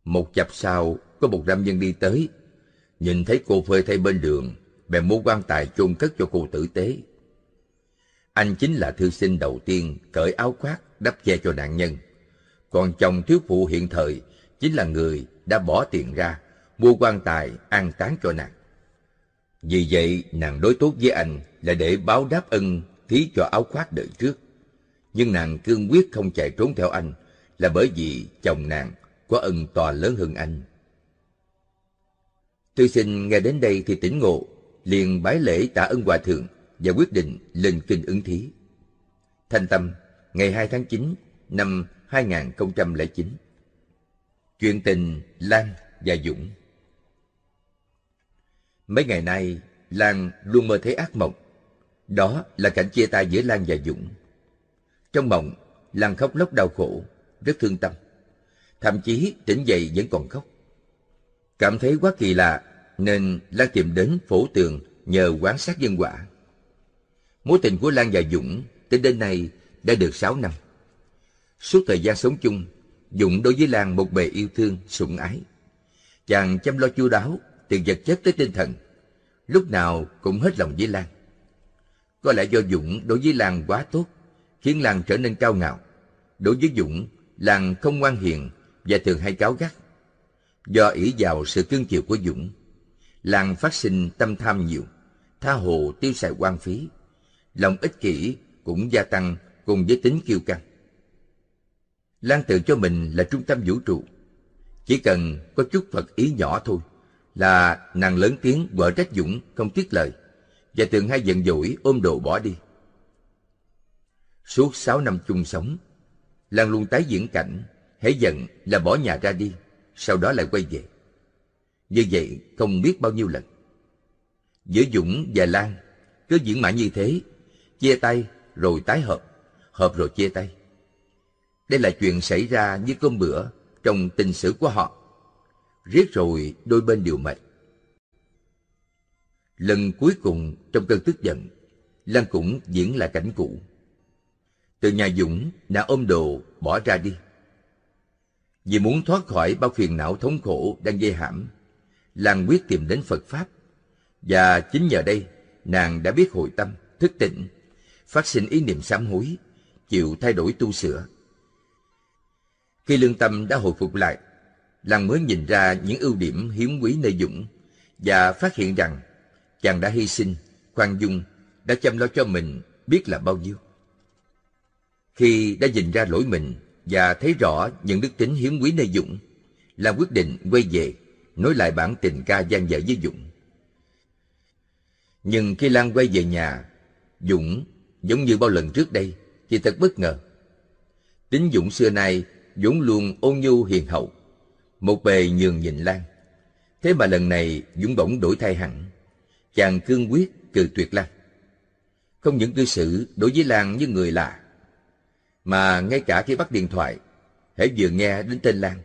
Một chập sau, có một nam nhân đi tới. Nhìn thấy cô phơi thay bên đường, bèn mua quan tài chôn cất cho cô tử tế. Anh chính là thư sinh đầu tiên cởi áo khoác đắp che cho nạn nhân. Còn chồng thiếu phụ hiện thời chính là người đã bỏ tiền ra mua quan tài an táng cho nàng. Vì vậy, nàng đối tốt với anh là để báo đáp ân thí cho áo khoác đời trước. Nhưng nàng cương quyết không chạy trốn theo anh là bởi vì chồng nàng có ân to lớn hơn anh. Thư sinh nghe đến đây thì tỉnh ngộ, liền bái lễ tạ ơn hòa thượng và quyết định lên kinh ứng thí. Thanh tâm, ngày 2 tháng 9 năm 2009. Chuyện tình Lan và Dũng Mấy ngày nay, Lan luôn mơ thấy ác mộng. Đó là cảnh chia tay giữa Lan và Dũng. Trong mộng, Lan khóc lóc đau khổ, rất thương tâm. Thậm chí tỉnh dậy vẫn còn khóc. Cảm thấy quá kỳ lạ, nên Lan tìm đến phổ tường nhờ quán sát dân quả. Mối tình của Lan và Dũng tính đến nay đã được 6 năm. Suốt thời gian sống chung, Dũng đối với Lan một bề yêu thương, sủng ái. Chàng chăm lo chu đáo, từ vật chất tới tinh thần. Lúc nào cũng hết lòng với Lan có lẽ do Dũng đối với làng quá tốt, khiến làng trở nên cao ngạo. Đối với Dũng, làng không ngoan hiền và thường hay cáo gắt. Do ỷ vào sự cương chiều của Dũng, làng phát sinh tâm tham nhiều, tha hồ tiêu xài quan phí. Lòng ích kỷ cũng gia tăng cùng với tính kiêu căng. Lan tự cho mình là trung tâm vũ trụ. Chỉ cần có chút Phật ý nhỏ thôi là nàng lớn tiếng vợ trách Dũng không tiếc lời và từng hay giận dỗi ôm đồ bỏ đi. Suốt sáu năm chung sống, Lan luôn tái diễn cảnh, hãy giận là bỏ nhà ra đi, sau đó lại quay về. Như vậy không biết bao nhiêu lần. Giữa Dũng và Lan cứ diễn mãi như thế, chia tay rồi tái hợp, hợp rồi chia tay. Đây là chuyện xảy ra như cơm bữa trong tình sử của họ. Riết rồi đôi bên đều mệt. Lần cuối cùng trong cơn tức giận, Lan cũng diễn lại cảnh cũ. Từ nhà Dũng, đã ôm đồ, bỏ ra đi. Vì muốn thoát khỏi bao phiền não thống khổ đang dây hãm, Lan quyết tìm đến Phật Pháp. Và chính nhờ đây, nàng đã biết hồi tâm, thức tỉnh, phát sinh ý niệm sám hối, chịu thay đổi tu sửa. Khi lương tâm đã hồi phục lại, Lan mới nhìn ra những ưu điểm hiếm quý nơi Dũng và phát hiện rằng chàng đã hy sinh, khoan dung, đã chăm lo cho mình biết là bao nhiêu. Khi đã nhìn ra lỗi mình và thấy rõ những đức tính hiếm quý nơi Dũng, là quyết định quay về, nối lại bản tình ca gian dở với Dũng. Nhưng khi Lan quay về nhà, Dũng, giống như bao lần trước đây, thì thật bất ngờ. Tính Dũng xưa nay, Dũng luôn ôn nhu hiền hậu, một bề nhường nhìn Lan. Thế mà lần này Dũng bỗng đổi thay hẳn chàng cương quyết cự tuyệt Lan. Không những cư xử đối với Lan như người lạ, mà ngay cả khi bắt điện thoại, hãy vừa nghe đến tên Lan,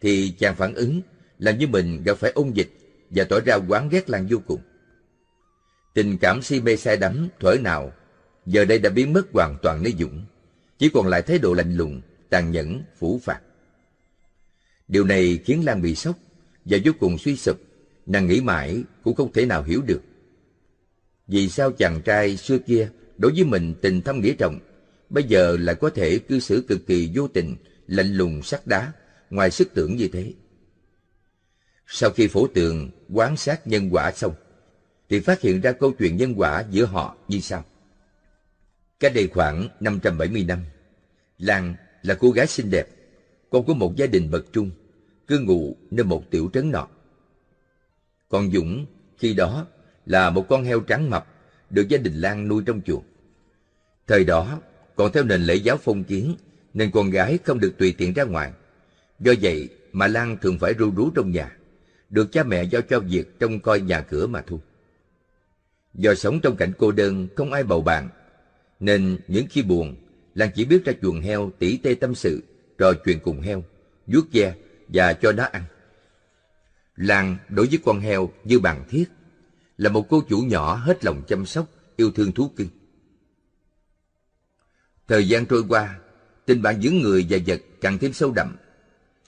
thì chàng phản ứng làm như mình gặp phải ôn dịch và tỏ ra quán ghét Lan vô cùng. Tình cảm si mê say đắm, thuở nào, giờ đây đã biến mất hoàn toàn nơi Dũng, chỉ còn lại thái độ lạnh lùng, tàn nhẫn, phủ phạt. Điều này khiến Lan bị sốc và vô cùng suy sụp Nàng nghĩ mãi cũng không thể nào hiểu được. Vì sao chàng trai xưa kia đối với mình tình thâm nghĩa trọng, bây giờ lại có thể cư xử cực kỳ vô tình, lạnh lùng sắc đá, ngoài sức tưởng như thế. Sau khi phổ tường quán sát nhân quả xong, thì phát hiện ra câu chuyện nhân quả giữa họ như sau. Cách đây khoảng 570 năm, Lan là cô gái xinh đẹp, con của một gia đình bậc trung, cư ngụ nơi một tiểu trấn nọ con Dũng khi đó là một con heo trắng mập được gia đình Lan nuôi trong chuồng. Thời đó còn theo nền lễ giáo phong kiến nên con gái không được tùy tiện ra ngoài. Do vậy mà Lan thường phải ru rú trong nhà, được cha mẹ giao cho việc trông coi nhà cửa mà thu. Do sống trong cảnh cô đơn không ai bầu bạn, nên những khi buồn, Lan chỉ biết ra chuồng heo tỉ tê tâm sự, trò chuyện cùng heo, vuốt ve và cho nó ăn. Lan đối với con heo như bàn thiết, là một cô chủ nhỏ hết lòng chăm sóc, yêu thương thú cưng. Thời gian trôi qua, tình bạn giữa người và vật càng thêm sâu đậm.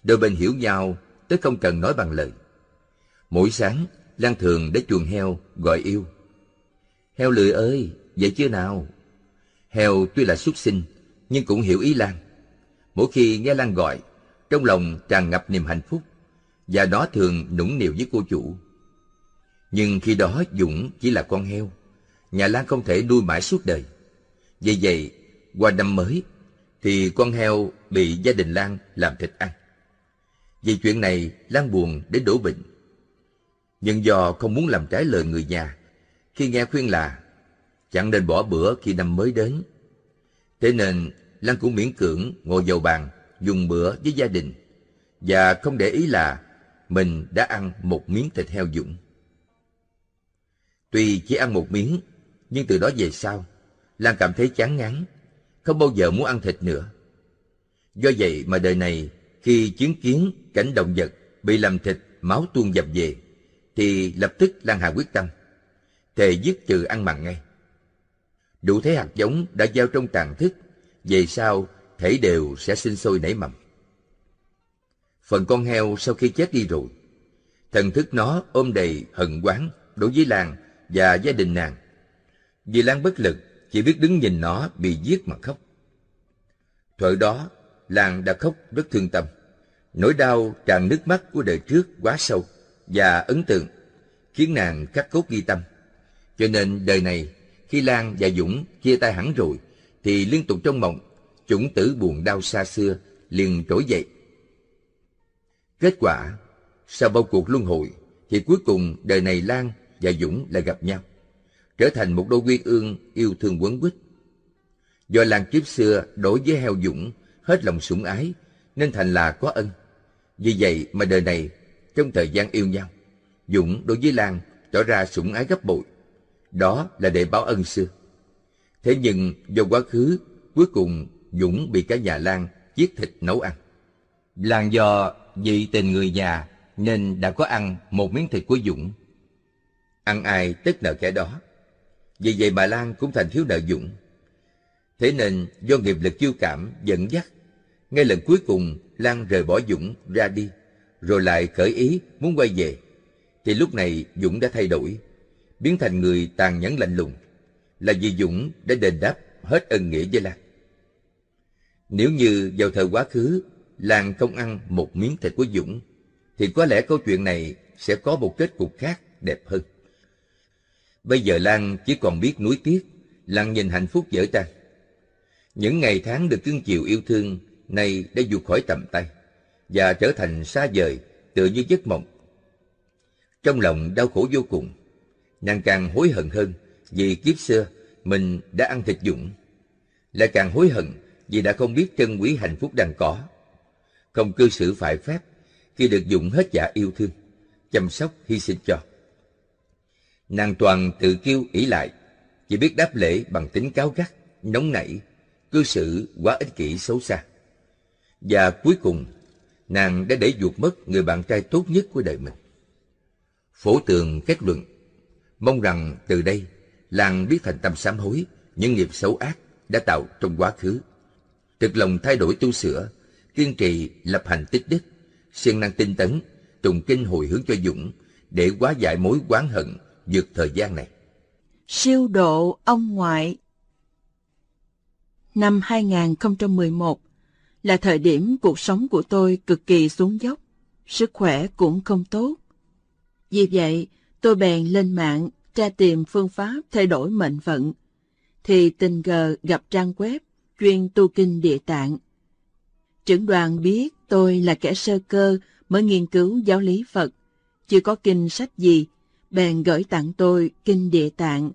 Đôi bên hiểu nhau tới không cần nói bằng lời. Mỗi sáng, Lan thường đến chuồng heo gọi yêu. Heo lười ơi, vậy chưa nào? Heo tuy là xuất sinh, nhưng cũng hiểu ý Lan. Mỗi khi nghe Lan gọi, trong lòng tràn ngập niềm hạnh phúc và nó thường nũng nịu với cô chủ. Nhưng khi đó Dũng chỉ là con heo, nhà Lan không thể nuôi mãi suốt đời. Vì vậy, qua năm mới, thì con heo bị gia đình Lan làm thịt ăn. Vì chuyện này, Lan buồn đến đổ bệnh. Nhưng do không muốn làm trái lời người nhà, khi nghe khuyên là chẳng nên bỏ bữa khi năm mới đến. Thế nên, Lan cũng miễn cưỡng ngồi vào bàn, dùng bữa với gia đình, và không để ý là mình đã ăn một miếng thịt heo dũng. Tuy chỉ ăn một miếng, nhưng từ đó về sau, Lan cảm thấy chán ngán, không bao giờ muốn ăn thịt nữa. Do vậy mà đời này, khi chứng kiến cảnh động vật bị làm thịt máu tuôn dập về, thì lập tức Lan Hà quyết tâm, thề giết trừ ăn mặn ngay. Đủ thế hạt giống đã gieo trong tàn thức, về sau thể đều sẽ sinh sôi nảy mầm phần con heo sau khi chết đi rồi. Thần thức nó ôm đầy hận quán đối với làng và gia đình nàng. Vì Lan bất lực, chỉ biết đứng nhìn nó bị giết mà khóc. Thuở đó, làng đã khóc rất thương tâm. Nỗi đau tràn nước mắt của đời trước quá sâu và ấn tượng, khiến nàng khắc cốt ghi tâm. Cho nên đời này, khi Lan và Dũng chia tay hẳn rồi, thì liên tục trong mộng, chủng tử buồn đau xa xưa liền trỗi dậy Kết quả, sau bao cuộc luân hồi, thì cuối cùng đời này Lan và Dũng lại gặp nhau, trở thành một đôi quy ương yêu thương quấn quýt. Do Lan kiếp xưa đối với heo Dũng hết lòng sủng ái, nên thành là có ân. Vì vậy mà đời này, trong thời gian yêu nhau, Dũng đối với Lan tỏ ra sủng ái gấp bội. Đó là để báo ân xưa. Thế nhưng do quá khứ, cuối cùng Dũng bị cả nhà Lan giết thịt nấu ăn. Lan do vì tình người già nên đã có ăn một miếng thịt của Dũng. Ăn ai tức nợ kẻ đó. Vì vậy bà Lan cũng thành thiếu nợ Dũng. Thế nên do nghiệp lực chiêu cảm dẫn dắt, ngay lần cuối cùng Lan rời bỏ Dũng ra đi, rồi lại khởi ý muốn quay về. Thì lúc này Dũng đã thay đổi, biến thành người tàn nhẫn lạnh lùng, là vì Dũng đã đền đáp hết ân nghĩa với Lan. Nếu như vào thời quá khứ Lan không ăn một miếng thịt của Dũng, thì có lẽ câu chuyện này sẽ có một kết cục khác đẹp hơn. Bây giờ Lan chỉ còn biết nuối tiếc, Lan nhìn hạnh phúc dở tan. Những ngày tháng được cưng chiều yêu thương nay đã vụt khỏi tầm tay và trở thành xa vời tựa như giấc mộng. Trong lòng đau khổ vô cùng, nàng càng hối hận hơn vì kiếp xưa mình đã ăn thịt Dũng. Lại càng hối hận vì đã không biết trân quý hạnh phúc đang có không cư xử phải phép khi được dụng hết dạ yêu thương, chăm sóc, hy sinh cho. Nàng toàn tự kiêu ỷ lại, chỉ biết đáp lễ bằng tính cáo gắt, nóng nảy, cư xử quá ích kỷ xấu xa. Và cuối cùng, nàng đã để ruột mất người bạn trai tốt nhất của đời mình. Phổ tường kết luận, mong rằng từ đây, làng biết thành tâm sám hối, những nghiệp xấu ác đã tạo trong quá khứ. Thực lòng thay đổi tu sửa, kiên trì lập hành tích đức, siêng năng tinh tấn, tụng kinh hồi hướng cho Dũng để hóa giải mối oán hận vượt thời gian này. Siêu độ ông ngoại Năm 2011 là thời điểm cuộc sống của tôi cực kỳ xuống dốc, sức khỏe cũng không tốt. Vì vậy, tôi bèn lên mạng tra tìm phương pháp thay đổi mệnh vận, thì tình cờ gặp trang web chuyên tu kinh địa tạng Trưởng đoàn biết tôi là kẻ sơ cơ mới nghiên cứu giáo lý Phật, chưa có kinh sách gì, bèn gửi tặng tôi kinh Địa Tạng,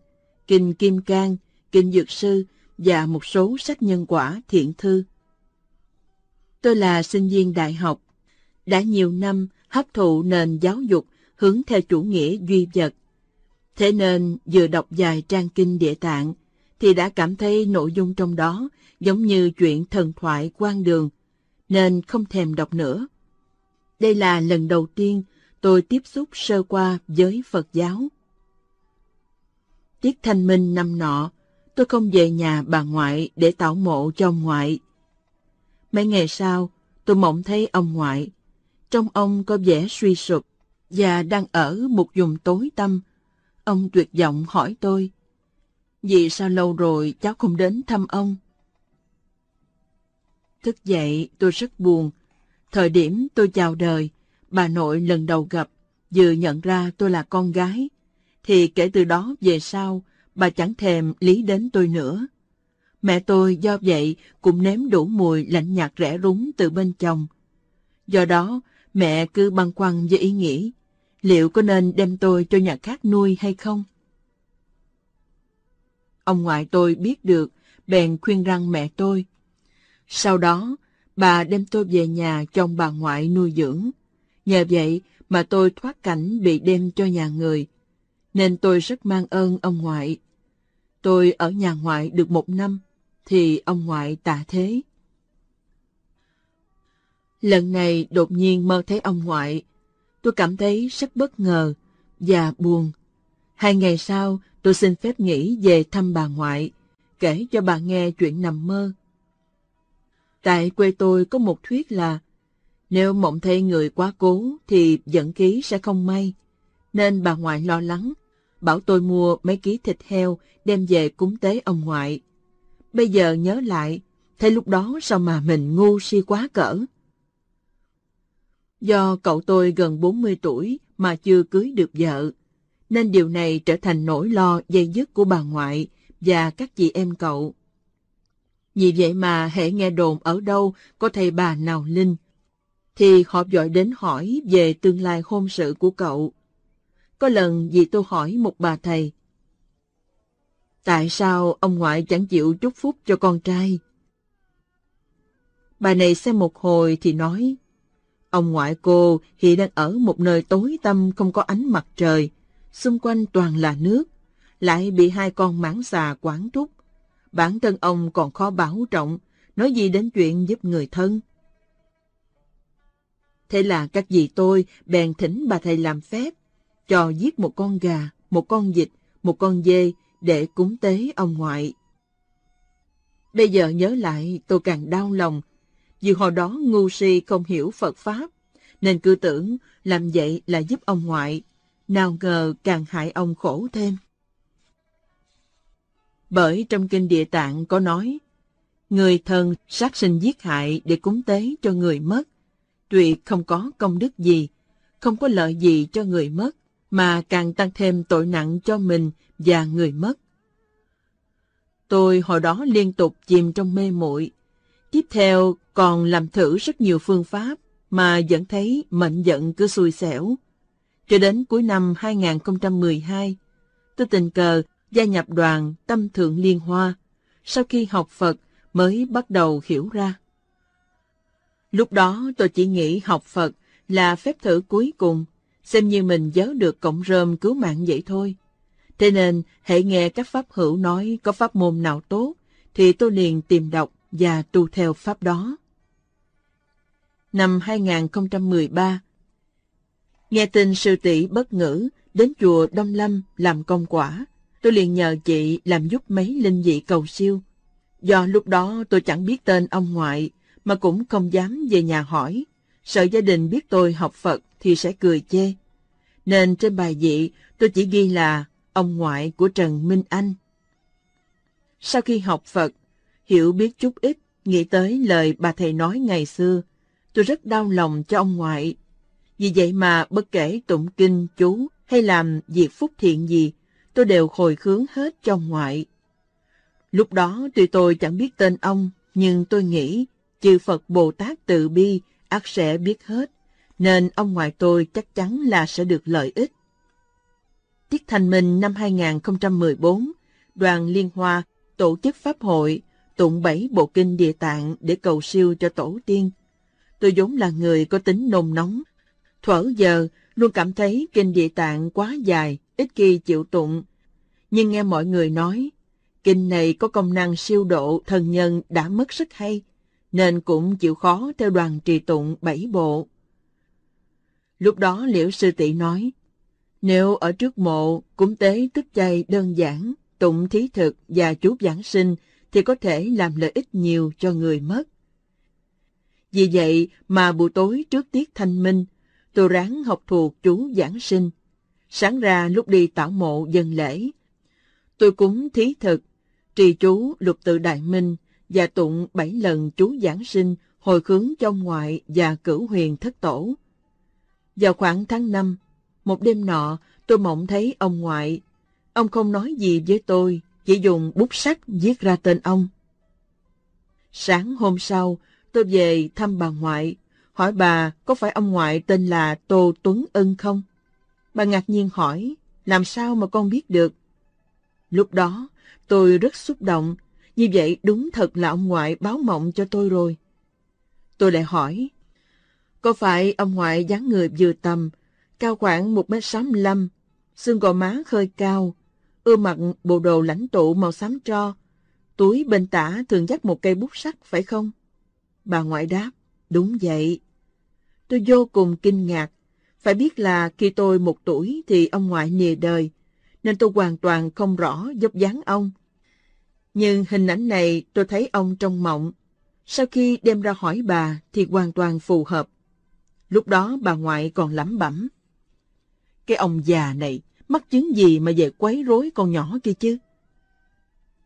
kinh Kim Cang, kinh Dược Sư và một số sách nhân quả thiện thư. Tôi là sinh viên đại học, đã nhiều năm hấp thụ nền giáo dục hướng theo chủ nghĩa duy vật. Thế nên vừa đọc vài trang kinh địa tạng thì đã cảm thấy nội dung trong đó giống như chuyện thần thoại quan đường, nên không thèm đọc nữa. Đây là lần đầu tiên tôi tiếp xúc sơ qua với Phật giáo. Tiết Thanh Minh năm nọ, tôi không về nhà bà ngoại để tạo mộ cho ông ngoại. Mấy ngày sau, tôi mộng thấy ông ngoại. Trong ông có vẻ suy sụp và đang ở một vùng tối tăm. Ông tuyệt vọng hỏi tôi, vì sao lâu rồi cháu không đến thăm ông? Thức dậy, tôi rất buồn. Thời điểm tôi chào đời, bà nội lần đầu gặp, vừa nhận ra tôi là con gái, thì kể từ đó về sau, bà chẳng thèm lý đến tôi nữa. Mẹ tôi do vậy cũng nếm đủ mùi lạnh nhạt rẻ rúng từ bên chồng. Do đó, mẹ cứ băn khoăn với ý nghĩ, liệu có nên đem tôi cho nhà khác nuôi hay không? Ông ngoại tôi biết được, bèn khuyên răng mẹ tôi, sau đó, bà đem tôi về nhà chồng bà ngoại nuôi dưỡng. Nhờ vậy mà tôi thoát cảnh bị đem cho nhà người, nên tôi rất mang ơn ông ngoại. Tôi ở nhà ngoại được một năm, thì ông ngoại tạ thế. Lần này đột nhiên mơ thấy ông ngoại, tôi cảm thấy rất bất ngờ và buồn. Hai ngày sau, tôi xin phép nghỉ về thăm bà ngoại, kể cho bà nghe chuyện nằm mơ Tại quê tôi có một thuyết là nếu mộng thấy người quá cố thì dẫn ký sẽ không may. Nên bà ngoại lo lắng, bảo tôi mua mấy ký thịt heo đem về cúng tế ông ngoại. Bây giờ nhớ lại, thấy lúc đó sao mà mình ngu si quá cỡ. Do cậu tôi gần 40 tuổi mà chưa cưới được vợ, nên điều này trở thành nỗi lo dây dứt của bà ngoại và các chị em cậu. Vì vậy mà hệ nghe đồn ở đâu có thầy bà nào linh, thì họ gọi đến hỏi về tương lai hôn sự của cậu. Có lần vì tôi hỏi một bà thầy, Tại sao ông ngoại chẳng chịu chúc phúc cho con trai? Bà này xem một hồi thì nói, Ông ngoại cô hiện đang ở một nơi tối tăm không có ánh mặt trời, xung quanh toàn là nước, lại bị hai con mãng xà quán thúc bản thân ông còn khó bảo trọng, nói gì đến chuyện giúp người thân. Thế là các dì tôi bèn thỉnh bà thầy làm phép, cho giết một con gà, một con vịt, một con dê để cúng tế ông ngoại. Bây giờ nhớ lại tôi càng đau lòng, vì hồi đó ngu si không hiểu Phật Pháp, nên cứ tưởng làm vậy là giúp ông ngoại, nào ngờ càng hại ông khổ thêm. Bởi trong kinh địa tạng có nói, người thân sát sinh giết hại để cúng tế cho người mất, tuyệt không có công đức gì, không có lợi gì cho người mất, mà càng tăng thêm tội nặng cho mình và người mất. Tôi hồi đó liên tục chìm trong mê muội. Tiếp theo còn làm thử rất nhiều phương pháp mà vẫn thấy mệnh giận cứ xui xẻo. Cho đến cuối năm 2012, tôi tình cờ gia nhập đoàn Tâm Thượng Liên Hoa, sau khi học Phật mới bắt đầu hiểu ra. Lúc đó tôi chỉ nghĩ học Phật là phép thử cuối cùng, xem như mình giớ được cộng rơm cứu mạng vậy thôi. Thế nên, hãy nghe các pháp hữu nói có pháp môn nào tốt, thì tôi liền tìm đọc và tu theo pháp đó. Năm 2013 Nghe tin sư tỷ bất ngữ đến chùa Đông Lâm làm công quả, tôi liền nhờ chị làm giúp mấy linh dị cầu siêu. Do lúc đó tôi chẳng biết tên ông ngoại, mà cũng không dám về nhà hỏi. Sợ gia đình biết tôi học Phật thì sẽ cười chê. Nên trên bài dị tôi chỉ ghi là ông ngoại của Trần Minh Anh. Sau khi học Phật, hiểu biết chút ít, nghĩ tới lời bà thầy nói ngày xưa, tôi rất đau lòng cho ông ngoại. Vì vậy mà bất kể tụng kinh, chú hay làm việc phúc thiện gì, tôi đều hồi hướng hết cho ngoại. Lúc đó tuy tôi chẳng biết tên ông, nhưng tôi nghĩ chư Phật Bồ Tát từ bi ác sẽ biết hết, nên ông ngoại tôi chắc chắn là sẽ được lợi ích. Tiết Thanh Minh năm 2014, đoàn Liên Hoa tổ chức Pháp hội tụng bảy bộ kinh địa tạng để cầu siêu cho tổ tiên. Tôi vốn là người có tính nôn nóng. Thuở giờ, luôn cảm thấy kinh địa tạng quá dài, ít khi chịu tụng, nhưng nghe mọi người nói, kinh này có công năng siêu độ thần nhân đã mất sức hay, nên cũng chịu khó theo đoàn trì tụng bảy bộ. Lúc đó Liễu Sư tỷ nói, nếu ở trước mộ, cúng tế tức chay đơn giản, tụng thí thực và chú giảng sinh thì có thể làm lợi ích nhiều cho người mất. Vì vậy mà buổi tối trước tiết thanh minh, tôi ráng học thuộc chú giảng sinh, sáng ra lúc đi tảo mộ dân lễ. Tôi cúng thí thực, trì chú lục tự đại minh và tụng bảy lần chú giảng sinh, hồi khướng trong ngoại và cử huyền thất tổ. Vào khoảng tháng năm, một đêm nọ, tôi mộng thấy ông ngoại. Ông không nói gì với tôi, chỉ dùng bút sắt viết ra tên ông. Sáng hôm sau, tôi về thăm bà ngoại, hỏi bà có phải ông ngoại tên là Tô Tuấn Ân không? Bà ngạc nhiên hỏi, làm sao mà con biết được? Lúc đó, tôi rất xúc động, như vậy đúng thật là ông ngoại báo mộng cho tôi rồi. Tôi lại hỏi, có phải ông ngoại dáng người vừa tầm, cao khoảng 1 m lăm xương gò má khơi cao, ưa mặc bộ đồ lãnh tụ màu xám tro, túi bên tả thường dắt một cây bút sắt phải không? Bà ngoại đáp, đúng vậy. Tôi vô cùng kinh ngạc, phải biết là khi tôi một tuổi thì ông ngoại nhề đời, nên tôi hoàn toàn không rõ dốc dáng ông. Nhưng hình ảnh này tôi thấy ông trong mộng. Sau khi đem ra hỏi bà thì hoàn toàn phù hợp. Lúc đó bà ngoại còn lẩm bẩm. Cái ông già này, mắc chứng gì mà về quấy rối con nhỏ kia chứ?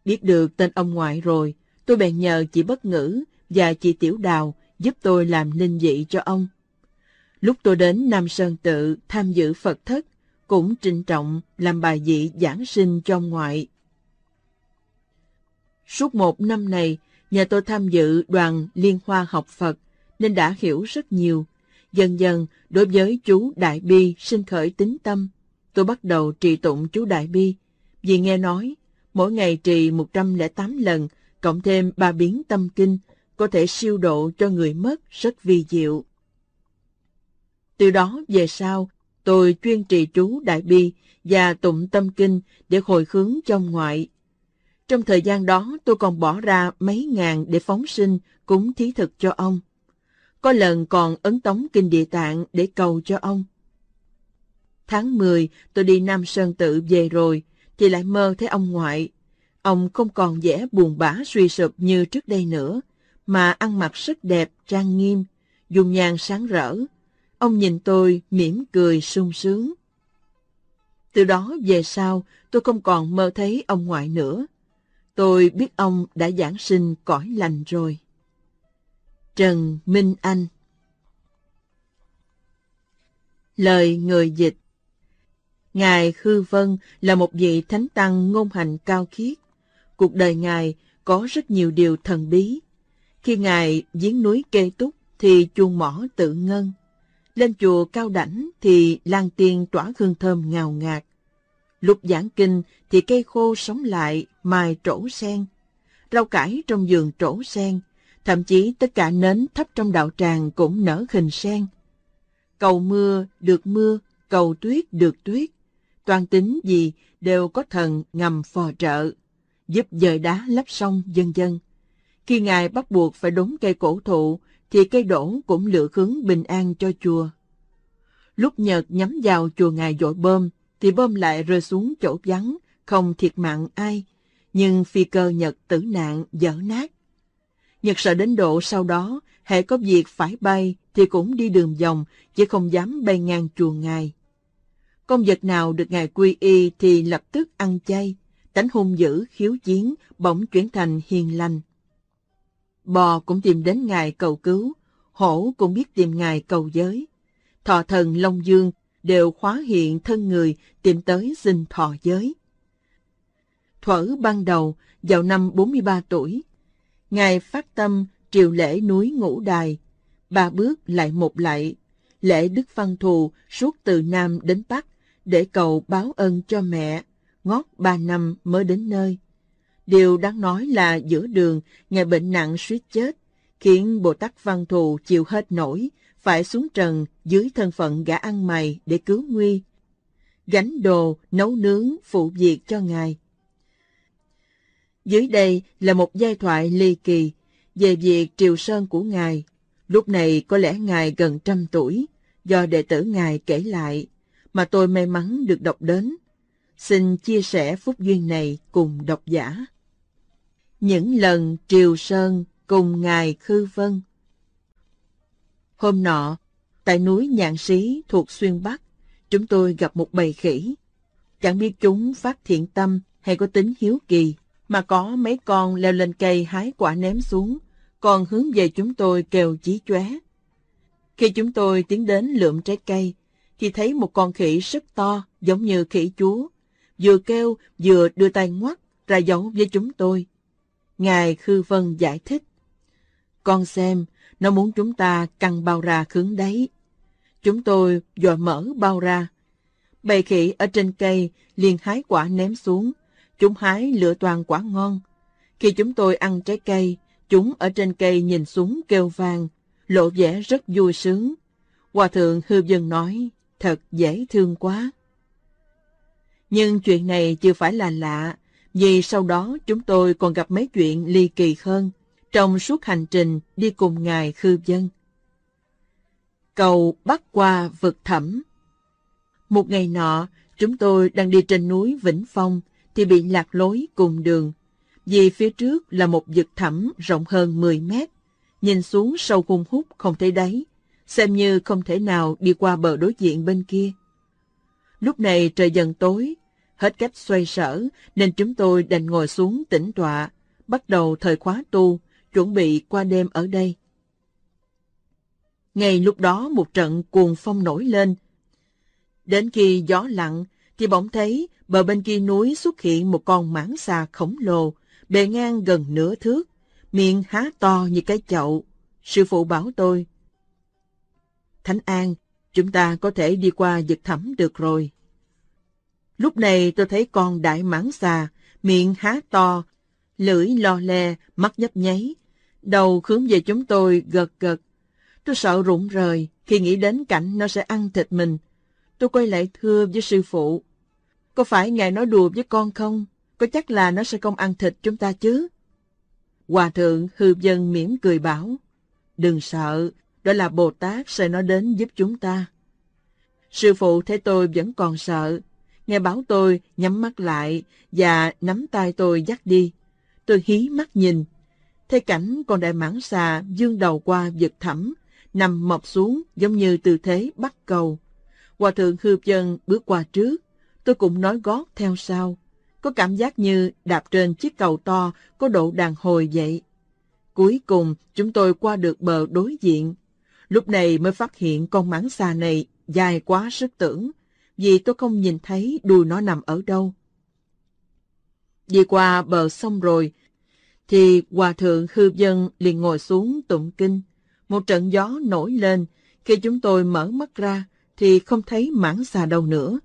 Biết được tên ông ngoại rồi, tôi bèn nhờ chị Bất Ngữ và chị Tiểu Đào giúp tôi làm ninh dị cho ông. Lúc tôi đến Nam Sơn Tự tham dự Phật thất, cũng trinh trọng làm bài dị giảng sinh trong ngoại. Suốt một năm này, nhà tôi tham dự đoàn Liên Hoa học Phật, nên đã hiểu rất nhiều. Dần dần, đối với chú Đại Bi sinh khởi tính tâm, tôi bắt đầu trì tụng chú Đại Bi, vì nghe nói, mỗi ngày trì 108 lần, cộng thêm ba biến tâm kinh, có thể siêu độ cho người mất rất vi diệu. Từ đó về sau, tôi chuyên trì chú Đại Bi và tụng tâm kinh để hồi hướng trong ngoại. Trong thời gian đó, tôi còn bỏ ra mấy ngàn để phóng sinh, cúng thí thực cho ông. Có lần còn ấn tống kinh địa tạng để cầu cho ông. Tháng 10, tôi đi Nam Sơn Tự về rồi, thì lại mơ thấy ông ngoại. Ông không còn vẻ buồn bã suy sụp như trước đây nữa, mà ăn mặc rất đẹp, trang nghiêm, dùng nhàn sáng rỡ, Ông nhìn tôi mỉm cười sung sướng. Từ đó về sau, tôi không còn mơ thấy ông ngoại nữa. Tôi biết ông đã giảng sinh cõi lành rồi. Trần Minh Anh Lời người dịch Ngài Khư Vân là một vị thánh tăng ngôn hành cao khiết. Cuộc đời Ngài có rất nhiều điều thần bí. Khi Ngài giếng núi kê túc thì chuông mỏ tự ngân. Lên chùa Cao Đảnh thì lan tiên tỏa hương thơm ngào ngạt. Lúc giảng kinh thì cây khô sống lại, mài trổ sen. Rau cải trong giường trổ sen, thậm chí tất cả nến thấp trong đạo tràng cũng nở hình sen. Cầu mưa được mưa, cầu tuyết được tuyết. Toàn tính gì đều có thần ngầm phò trợ, giúp dời đá lấp sông dân dân. Khi Ngài bắt buộc phải đốn cây cổ thụ thì cây đổ cũng lựa hướng bình an cho chùa. Lúc Nhật nhắm vào chùa ngài dội bơm, thì bơm lại rơi xuống chỗ vắng, không thiệt mạng ai, nhưng phi cơ Nhật tử nạn dở nát. Nhật sợ đến độ sau đó, hệ có việc phải bay thì cũng đi đường vòng, chứ không dám bay ngang chùa ngài. Công việc nào được ngài quy y thì lập tức ăn chay, tánh hung dữ, khiếu chiến, bỗng chuyển thành hiền lành. Bò cũng tìm đến Ngài cầu cứu, hổ cũng biết tìm Ngài cầu giới. Thọ thần Long Dương đều khóa hiện thân người tìm tới xin thọ giới. Thuở ban đầu, vào năm 43 tuổi, Ngài phát tâm triều lễ núi Ngũ Đài, ba bước lại một lại, lễ Đức Văn Thù suốt từ Nam đến Bắc để cầu báo ân cho mẹ, ngót ba năm mới đến nơi. Điều đáng nói là giữa đường, ngài bệnh nặng suýt chết, khiến Bồ Tát Văn Thù chịu hết nổi, phải xuống trần dưới thân phận gã ăn mày để cứu nguy. Gánh đồ, nấu nướng, phụ việc cho ngài. Dưới đây là một giai thoại ly kỳ về việc triều sơn của ngài. Lúc này có lẽ ngài gần trăm tuổi, do đệ tử ngài kể lại, mà tôi may mắn được đọc đến. Xin chia sẻ phúc duyên này cùng độc giả những lần Triều Sơn cùng Ngài Khư Vân. Hôm nọ, tại núi Nhạn Sĩ thuộc Xuyên Bắc, chúng tôi gặp một bầy khỉ. Chẳng biết chúng phát thiện tâm hay có tính hiếu kỳ, mà có mấy con leo lên cây hái quả ném xuống, còn hướng về chúng tôi kêu chí chóe. Khi chúng tôi tiến đến lượm trái cây, thì thấy một con khỉ rất to, giống như khỉ chúa, vừa kêu vừa đưa tay ngoắt ra dấu với chúng tôi. Ngài Khư Vân giải thích. Con xem, nó muốn chúng ta căng bao ra khướng đấy. Chúng tôi dòi mở bao ra. Bầy khỉ ở trên cây liền hái quả ném xuống. Chúng hái lựa toàn quả ngon. Khi chúng tôi ăn trái cây, chúng ở trên cây nhìn xuống kêu vang, lộ vẻ rất vui sướng. Hòa thượng hư dân nói, thật dễ thương quá. Nhưng chuyện này chưa phải là lạ, vì sau đó chúng tôi còn gặp mấy chuyện ly kỳ hơn trong suốt hành trình đi cùng Ngài Khư Dân. Cầu bắt qua vực thẳm Một ngày nọ, chúng tôi đang đi trên núi Vĩnh Phong thì bị lạc lối cùng đường, vì phía trước là một vực thẳm rộng hơn 10 mét, nhìn xuống sâu hung hút không thấy đáy, xem như không thể nào đi qua bờ đối diện bên kia. Lúc này trời dần tối, Hết cách xoay sở, nên chúng tôi đành ngồi xuống tĩnh tọa, bắt đầu thời khóa tu, chuẩn bị qua đêm ở đây. Ngay lúc đó một trận cuồng phong nổi lên. Đến khi gió lặng, thì bỗng thấy bờ bên kia núi xuất hiện một con mãng xà khổng lồ, bề ngang gần nửa thước, miệng há to như cái chậu. Sư phụ bảo tôi, Thánh An, chúng ta có thể đi qua vực thẳm được rồi. Lúc này tôi thấy con đại mãng xà, miệng há to, lưỡi lo le, mắt nhấp nháy. Đầu khướng về chúng tôi gật gật. Tôi sợ rụng rời khi nghĩ đến cảnh nó sẽ ăn thịt mình. Tôi quay lại thưa với sư phụ. Có phải ngài nói đùa với con không? Có chắc là nó sẽ không ăn thịt chúng ta chứ? Hòa thượng hư dân mỉm cười bảo. Đừng sợ, đó là Bồ Tát sẽ nó đến giúp chúng ta. Sư phụ thấy tôi vẫn còn sợ, nghe báo tôi nhắm mắt lại và nắm tay tôi dắt đi. Tôi hí mắt nhìn. Thấy cảnh con đại mãng xà dương đầu qua vực thẳm, nằm mọc xuống giống như tư thế bắt cầu. Hòa thượng Hư Dân bước qua trước, tôi cũng nói gót theo sau. Có cảm giác như đạp trên chiếc cầu to có độ đàn hồi vậy. Cuối cùng, chúng tôi qua được bờ đối diện. Lúc này mới phát hiện con mãng xà này dài quá sức tưởng, vì tôi không nhìn thấy đuôi nó nằm ở đâu. Đi qua bờ sông rồi, thì Hòa Thượng Hư Dân liền ngồi xuống tụng kinh. Một trận gió nổi lên, khi chúng tôi mở mắt ra thì không thấy mảng xà đâu nữa.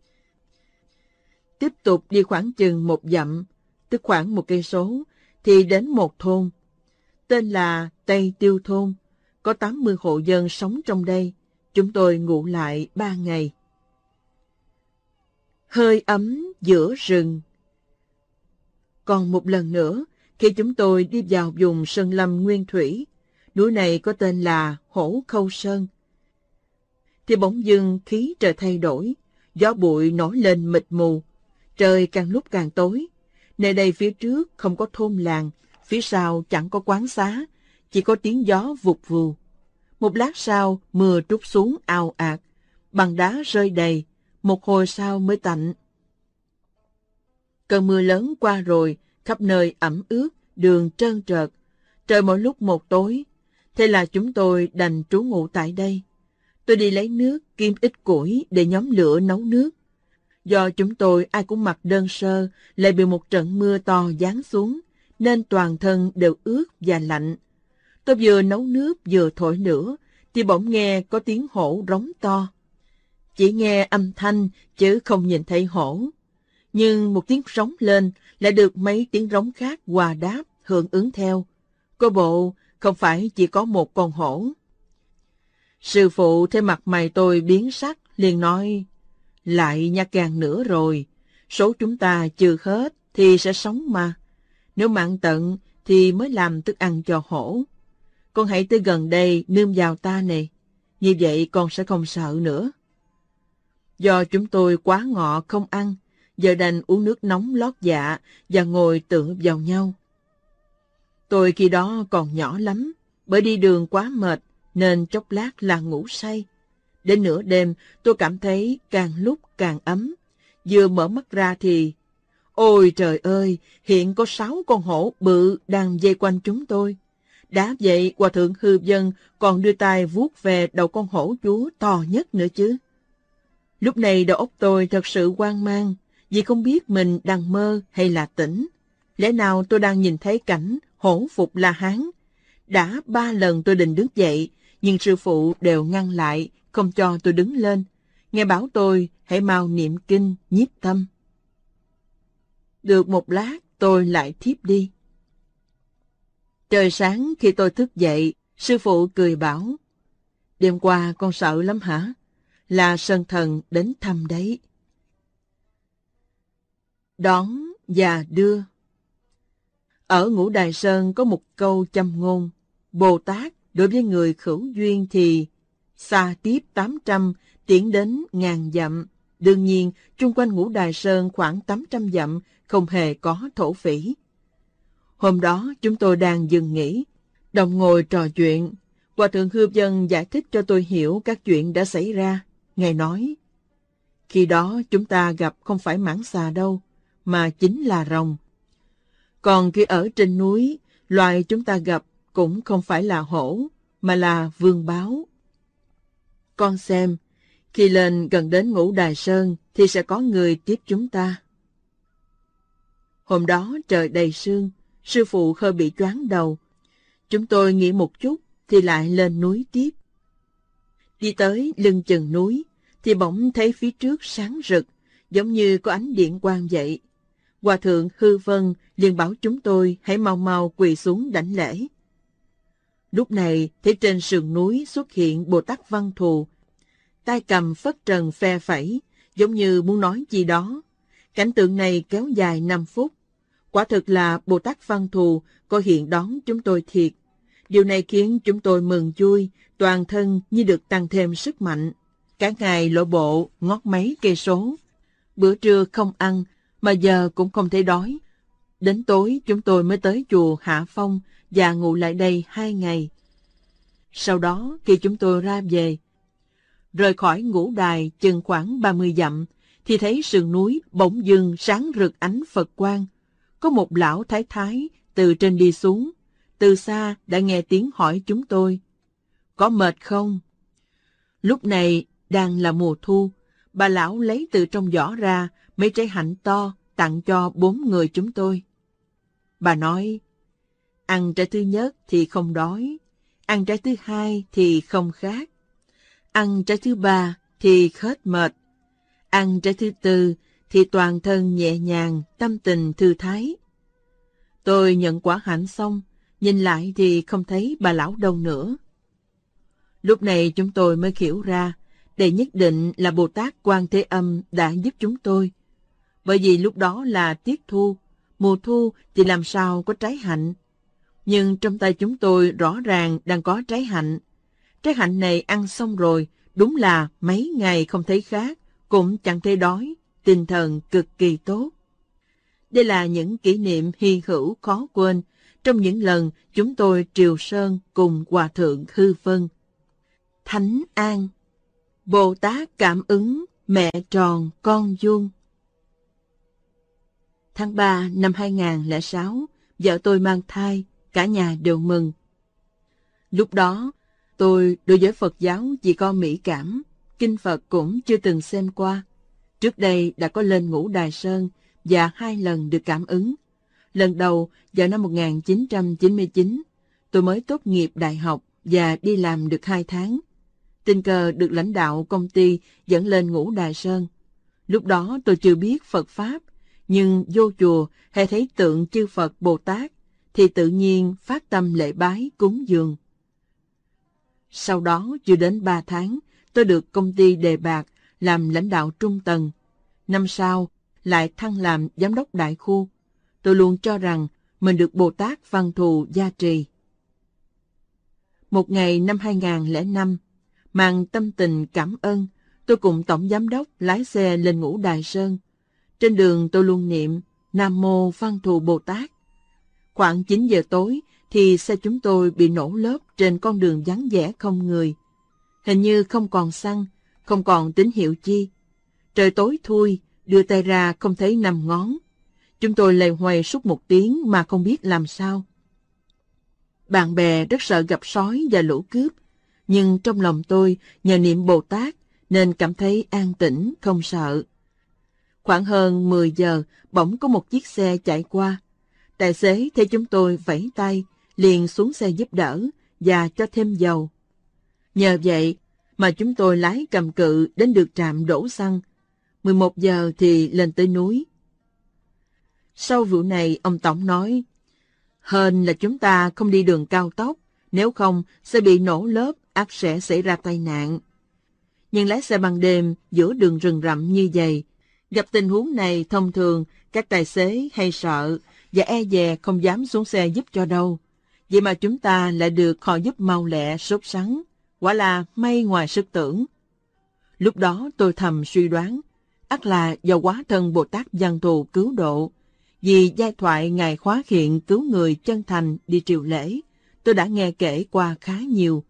Tiếp tục đi khoảng chừng một dặm, tức khoảng một cây số, thì đến một thôn. Tên là Tây Tiêu Thôn, có 80 hộ dân sống trong đây. Chúng tôi ngủ lại ba ngày hơi ấm giữa rừng. Còn một lần nữa, khi chúng tôi đi vào vùng sơn lâm nguyên thủy, núi này có tên là Hổ Khâu Sơn, thì bỗng dưng khí trời thay đổi, gió bụi nổi lên mịt mù, trời càng lúc càng tối. Nơi đây phía trước không có thôn làng, phía sau chẳng có quán xá, chỉ có tiếng gió vụt vù. Một lát sau, mưa trút xuống ao ạt, bằng đá rơi đầy, một hồi sau mới tạnh. Cơn mưa lớn qua rồi, khắp nơi ẩm ướt, đường trơn trợt, trời mỗi lúc một tối, thế là chúng tôi đành trú ngụ tại đây. Tôi đi lấy nước, kim ít củi để nhóm lửa nấu nước. Do chúng tôi ai cũng mặc đơn sơ, lại bị một trận mưa to giáng xuống, nên toàn thân đều ướt và lạnh. Tôi vừa nấu nước vừa thổi lửa, thì bỗng nghe có tiếng hổ rống to chỉ nghe âm thanh chứ không nhìn thấy hổ. Nhưng một tiếng rống lên lại được mấy tiếng rống khác hòa đáp, hưởng ứng theo. Cô bộ không phải chỉ có một con hổ. Sư phụ thấy mặt mày tôi biến sắc, liền nói, lại nha càng nữa rồi, số chúng ta chưa hết thì sẽ sống mà. Nếu mạng tận thì mới làm thức ăn cho hổ. Con hãy tới gần đây nương vào ta này, như vậy con sẽ không sợ nữa. Do chúng tôi quá ngọ không ăn, giờ đành uống nước nóng lót dạ và ngồi tựa vào nhau. Tôi khi đó còn nhỏ lắm, bởi đi đường quá mệt nên chốc lát là ngủ say. Đến nửa đêm tôi cảm thấy càng lúc càng ấm. Vừa mở mắt ra thì... Ôi trời ơi, hiện có sáu con hổ bự đang dây quanh chúng tôi. Đã vậy, Hòa Thượng Hư Dân còn đưa tay vuốt về đầu con hổ chúa to nhất nữa chứ. Lúc này đầu óc tôi thật sự hoang mang, vì không biết mình đang mơ hay là tỉnh. Lẽ nào tôi đang nhìn thấy cảnh hổ phục La Hán? Đã ba lần tôi định đứng dậy, nhưng sư phụ đều ngăn lại, không cho tôi đứng lên. Nghe bảo tôi hãy mau niệm kinh, nhiếp tâm. Được một lát, tôi lại thiếp đi. Trời sáng khi tôi thức dậy, sư phụ cười bảo, Đêm qua con sợ lắm hả? là sơn thần đến thăm đấy. Đón và đưa Ở Ngũ Đài Sơn có một câu châm ngôn, Bồ Tát đối với người khẩu duyên thì xa tiếp 800, tiến đến ngàn dặm. Đương nhiên, chung quanh Ngũ Đài Sơn khoảng 800 dặm, không hề có thổ phỉ. Hôm đó, chúng tôi đang dừng nghỉ, đồng ngồi trò chuyện. Hòa thượng Hư Dân giải thích cho tôi hiểu các chuyện đã xảy ra. Ngài nói, khi đó chúng ta gặp không phải mãng xà đâu, mà chính là rồng. Còn khi ở trên núi, loài chúng ta gặp cũng không phải là hổ, mà là vương báo. Con xem, khi lên gần đến ngũ đài sơn thì sẽ có người tiếp chúng ta. Hôm đó trời đầy sương, sư phụ khơi bị choáng đầu. Chúng tôi nghỉ một chút thì lại lên núi tiếp. Đi tới lưng chừng núi, thì bỗng thấy phía trước sáng rực, giống như có ánh điện quang vậy. Hòa thượng Hư Vân liền bảo chúng tôi hãy mau mau quỳ xuống đảnh lễ. Lúc này, thấy trên sườn núi xuất hiện Bồ Tát Văn Thù, tay cầm phất trần phe phẩy, giống như muốn nói gì đó. Cảnh tượng này kéo dài năm phút. Quả thực là Bồ Tát Văn Thù có hiện đón chúng tôi thiệt. Điều này khiến chúng tôi mừng vui, toàn thân như được tăng thêm sức mạnh. Cả ngày lộ bộ, ngót mấy cây số. Bữa trưa không ăn, mà giờ cũng không thấy đói. Đến tối chúng tôi mới tới chùa Hạ Phong và ngủ lại đây hai ngày. Sau đó khi chúng tôi ra về, rời khỏi ngũ đài chừng khoảng 30 dặm, thì thấy sườn núi bỗng dưng sáng rực ánh Phật quang. Có một lão thái thái từ trên đi xuống, từ xa đã nghe tiếng hỏi chúng tôi có mệt không? Lúc này đang là mùa thu, bà lão lấy từ trong giỏ ra mấy trái hạnh to tặng cho bốn người chúng tôi. Bà nói, ăn trái thứ nhất thì không đói, ăn trái thứ hai thì không khác, ăn trái thứ ba thì hết mệt, ăn trái thứ tư thì toàn thân nhẹ nhàng, tâm tình thư thái. Tôi nhận quả hạnh xong, nhìn lại thì không thấy bà lão đâu nữa. Lúc này chúng tôi mới hiểu ra, đây nhất định là Bồ Tát Quan Thế Âm đã giúp chúng tôi. Bởi vì lúc đó là tiết thu, mùa thu thì làm sao có trái hạnh. Nhưng trong tay chúng tôi rõ ràng đang có trái hạnh. Trái hạnh này ăn xong rồi, đúng là mấy ngày không thấy khác, cũng chẳng thấy đói, tinh thần cực kỳ tốt. Đây là những kỷ niệm hy hữu khó quên trong những lần chúng tôi triều sơn cùng Hòa Thượng Hư Phân. Thánh An Bồ Tát cảm ứng mẹ tròn con vuông Tháng 3 năm 2006, vợ tôi mang thai, cả nhà đều mừng. Lúc đó, tôi đối với Phật giáo chỉ có mỹ cảm, Kinh Phật cũng chưa từng xem qua. Trước đây đã có lên ngũ Đài Sơn và hai lần được cảm ứng. Lần đầu vào năm 1999, tôi mới tốt nghiệp đại học và đi làm được hai tháng tình cờ được lãnh đạo công ty dẫn lên ngũ đài sơn. Lúc đó tôi chưa biết Phật Pháp, nhưng vô chùa hay thấy tượng chư Phật Bồ Tát, thì tự nhiên phát tâm lễ bái cúng dường. Sau đó chưa đến ba tháng, tôi được công ty đề bạc làm lãnh đạo trung tầng. Năm sau, lại thăng làm giám đốc đại khu. Tôi luôn cho rằng mình được Bồ Tát Văn Thù gia trì. Một ngày năm 2005, Mang tâm tình cảm ơn, tôi cùng Tổng Giám đốc lái xe lên ngũ Đài Sơn. Trên đường tôi luôn niệm Nam Mô Văn Thù Bồ Tát. Khoảng 9 giờ tối thì xe chúng tôi bị nổ lốp trên con đường vắng vẻ không người. Hình như không còn xăng, không còn tín hiệu chi. Trời tối thui, đưa tay ra không thấy năm ngón. Chúng tôi lề hoài suốt một tiếng mà không biết làm sao. Bạn bè rất sợ gặp sói và lũ cướp, nhưng trong lòng tôi nhờ niệm Bồ Tát nên cảm thấy an tĩnh, không sợ. Khoảng hơn 10 giờ, bỗng có một chiếc xe chạy qua. Tài xế thấy chúng tôi vẫy tay, liền xuống xe giúp đỡ và cho thêm dầu. Nhờ vậy mà chúng tôi lái cầm cự đến được trạm đổ xăng. 11 giờ thì lên tới núi. Sau vụ này, ông Tổng nói, hên là chúng ta không đi đường cao tốc, nếu không sẽ bị nổ lớp ắt sẽ xảy ra tai nạn. Nhưng lái xe ban đêm giữa đường rừng rậm như vậy, gặp tình huống này thông thường các tài xế hay sợ và e dè không dám xuống xe giúp cho đâu. Vậy mà chúng ta lại được họ giúp mau lẹ, sốt sắng. Quả là may ngoài sức tưởng. Lúc đó tôi thầm suy đoán, ắt là do quá thân Bồ Tát Văn Thù cứu độ. Vì giai thoại Ngài Khóa Hiện cứu người chân thành đi triều lễ, tôi đã nghe kể qua khá nhiều.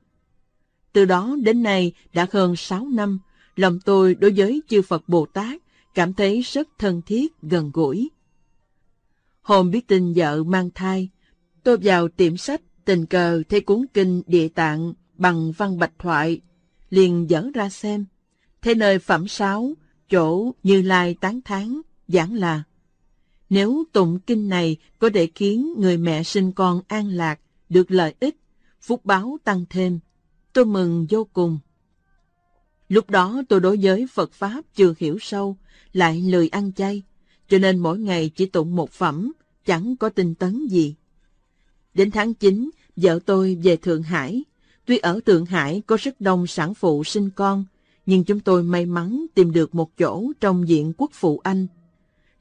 Từ đó đến nay đã hơn 6 năm, lòng tôi đối với chư Phật Bồ Tát cảm thấy rất thân thiết, gần gũi. Hôm biết tin vợ mang thai, tôi vào tiệm sách tình cờ thấy cuốn kinh địa tạng bằng văn bạch thoại, liền dở ra xem. Thế nơi phẩm sáu, chỗ như lai tán tháng, giảng là Nếu tụng kinh này có thể khiến người mẹ sinh con an lạc, được lợi ích, phúc báo tăng thêm, Tôi mừng vô cùng. Lúc đó tôi đối với Phật Pháp chưa hiểu sâu, lại lười ăn chay, cho nên mỗi ngày chỉ tụng một phẩm, chẳng có tinh tấn gì. Đến tháng 9, vợ tôi về Thượng Hải. Tuy ở Thượng Hải có rất đông sản phụ sinh con, nhưng chúng tôi may mắn tìm được một chỗ trong Viện Quốc Phụ Anh,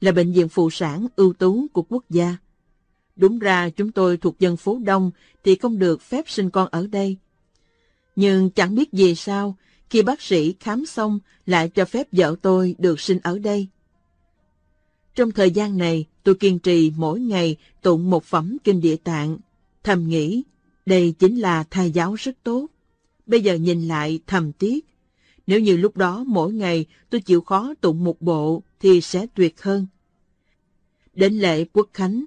là bệnh viện phụ sản ưu tú của quốc gia. Đúng ra chúng tôi thuộc dân phố đông thì không được phép sinh con ở đây, nhưng chẳng biết vì sao, khi bác sĩ khám xong lại cho phép vợ tôi được sinh ở đây. Trong thời gian này, tôi kiên trì mỗi ngày tụng một phẩm kinh địa tạng, thầm nghĩ đây chính là thai giáo rất tốt. Bây giờ nhìn lại thầm tiếc, nếu như lúc đó mỗi ngày tôi chịu khó tụng một bộ thì sẽ tuyệt hơn. Đến lễ quốc khánh,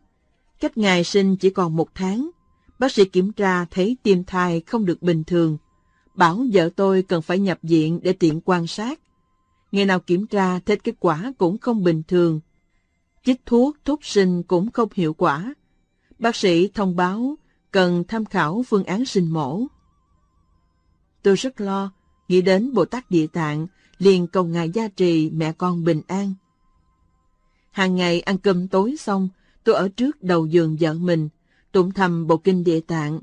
cách ngày sinh chỉ còn một tháng, bác sĩ kiểm tra thấy tim thai không được bình thường, bảo vợ tôi cần phải nhập viện để tiện quan sát. Ngày nào kiểm tra, thấy kết quả cũng không bình thường. Chích thuốc thuốc sinh cũng không hiệu quả. Bác sĩ thông báo cần tham khảo phương án sinh mổ. Tôi rất lo, nghĩ đến Bồ Tát Địa Tạng, liền cầu Ngài gia trì mẹ con bình an. Hàng ngày ăn cơm tối xong, tôi ở trước đầu giường vợ mình, tụng thầm bộ kinh địa tạng.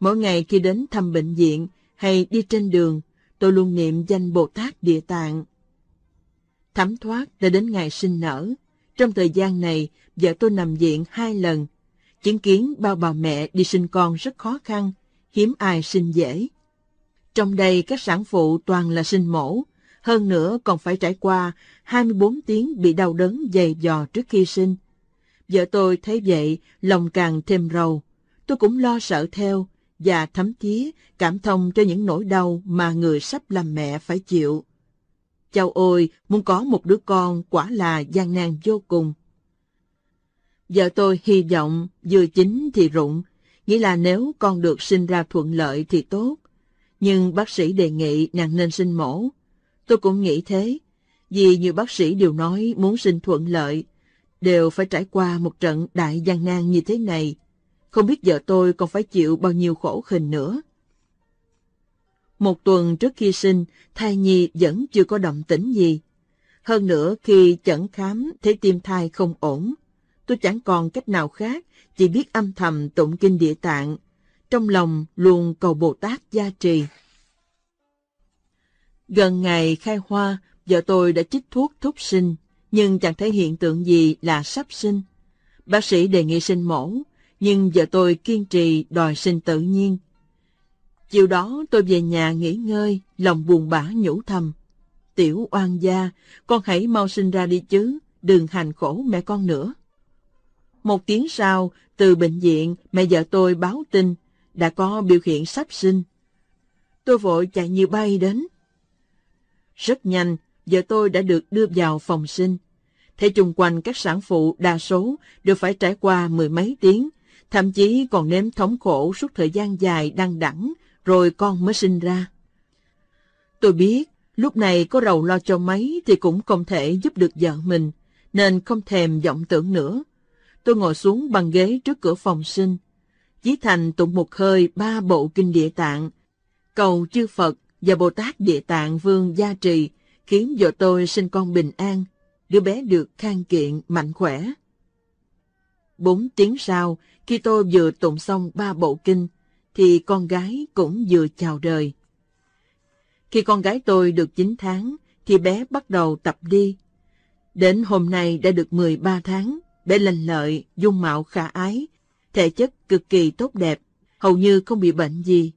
Mỗi ngày khi đến thăm bệnh viện, hay đi trên đường, tôi luôn niệm danh Bồ Tát Địa Tạng. Thấm thoát đã đến ngày sinh nở. Trong thời gian này, vợ tôi nằm viện hai lần. Chứng kiến bao bà mẹ đi sinh con rất khó khăn, hiếm ai sinh dễ. Trong đây các sản phụ toàn là sinh mổ, hơn nữa còn phải trải qua 24 tiếng bị đau đớn dày dò trước khi sinh. Vợ tôi thấy vậy, lòng càng thêm rầu. Tôi cũng lo sợ theo, và thậm chí cảm thông cho những nỗi đau mà người sắp làm mẹ phải chịu. Châu ôi, muốn có một đứa con quả là gian nan vô cùng. Vợ tôi hy vọng vừa chính thì rụng, nghĩa là nếu con được sinh ra thuận lợi thì tốt. Nhưng bác sĩ đề nghị nàng nên sinh mổ. Tôi cũng nghĩ thế, vì nhiều bác sĩ đều nói muốn sinh thuận lợi, đều phải trải qua một trận đại gian nan như thế này không biết vợ tôi còn phải chịu bao nhiêu khổ hình nữa. Một tuần trước khi sinh, thai nhi vẫn chưa có động tĩnh gì. Hơn nữa khi chẩn khám thấy tim thai không ổn, tôi chẳng còn cách nào khác, chỉ biết âm thầm tụng kinh địa tạng. Trong lòng luôn cầu Bồ Tát gia trì. Gần ngày khai hoa, vợ tôi đã chích thuốc thúc sinh, nhưng chẳng thấy hiện tượng gì là sắp sinh. Bác sĩ đề nghị sinh mổ, nhưng vợ tôi kiên trì đòi sinh tự nhiên. Chiều đó tôi về nhà nghỉ ngơi, lòng buồn bã nhủ thầm. Tiểu oan gia, con hãy mau sinh ra đi chứ, đừng hành khổ mẹ con nữa. Một tiếng sau, từ bệnh viện, mẹ vợ tôi báo tin, đã có biểu hiện sắp sinh. Tôi vội chạy như bay đến. Rất nhanh, vợ tôi đã được đưa vào phòng sinh. Thế chung quanh các sản phụ đa số đều phải trải qua mười mấy tiếng thậm chí còn nếm thống khổ suốt thời gian dài đăng đẳng, rồi con mới sinh ra. Tôi biết, lúc này có rầu lo cho mấy thì cũng không thể giúp được vợ mình, nên không thèm vọng tưởng nữa. Tôi ngồi xuống bằng ghế trước cửa phòng sinh. Chí Thành tụng một hơi ba bộ kinh địa tạng, cầu chư Phật và Bồ Tát địa tạng vương gia trì, khiến vợ tôi sinh con bình an, đứa bé được khang kiện, mạnh khỏe. Bốn tiếng sau, khi tôi vừa tụng xong ba bộ kinh, thì con gái cũng vừa chào đời. Khi con gái tôi được 9 tháng, thì bé bắt đầu tập đi. Đến hôm nay đã được 13 tháng, bé lành lợi, dung mạo khả ái, thể chất cực kỳ tốt đẹp, hầu như không bị bệnh gì.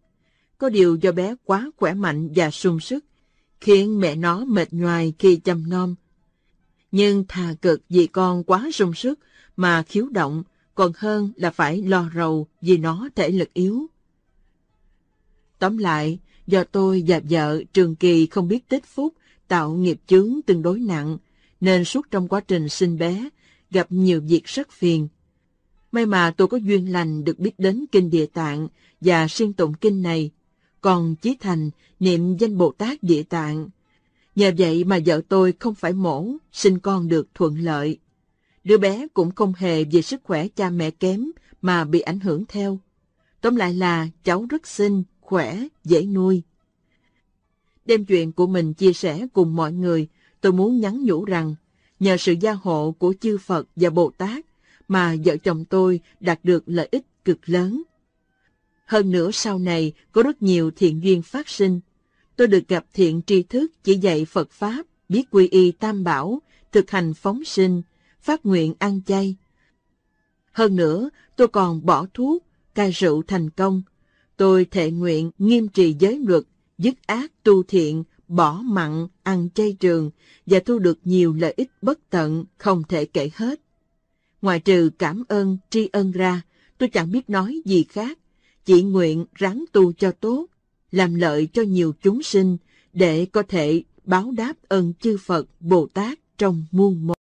Có điều do bé quá khỏe mạnh và sung sức, khiến mẹ nó mệt nhoài khi chăm nom. Nhưng thà cực vì con quá sung sức, mà khiếu động còn hơn là phải lo rầu vì nó thể lực yếu. Tóm lại, do tôi và vợ trường kỳ không biết tích phúc, tạo nghiệp chướng tương đối nặng, nên suốt trong quá trình sinh bé, gặp nhiều việc rất phiền. May mà tôi có duyên lành được biết đến Kinh Địa Tạng và siêng tụng Kinh này, còn Chí Thành niệm danh Bồ Tát Địa Tạng. Nhờ vậy mà vợ tôi không phải mổ, sinh con được thuận lợi. Đứa bé cũng không hề về sức khỏe cha mẹ kém mà bị ảnh hưởng theo. Tóm lại là cháu rất xinh, khỏe, dễ nuôi. Đem chuyện của mình chia sẻ cùng mọi người, tôi muốn nhắn nhủ rằng, nhờ sự gia hộ của chư Phật và Bồ Tát mà vợ chồng tôi đạt được lợi ích cực lớn. Hơn nữa sau này có rất nhiều thiện duyên phát sinh. Tôi được gặp thiện tri thức chỉ dạy Phật Pháp, biết quy y tam bảo, thực hành phóng sinh, phát nguyện ăn chay. Hơn nữa, tôi còn bỏ thuốc, cai rượu thành công. Tôi thệ nguyện nghiêm trì giới luật, dứt ác tu thiện, bỏ mặn, ăn chay trường và thu được nhiều lợi ích bất tận không thể kể hết. Ngoài trừ cảm ơn, tri ân ra, tôi chẳng biết nói gì khác, chỉ nguyện ráng tu cho tốt, làm lợi cho nhiều chúng sinh để có thể báo đáp ơn chư Phật, Bồ Tát trong muôn một.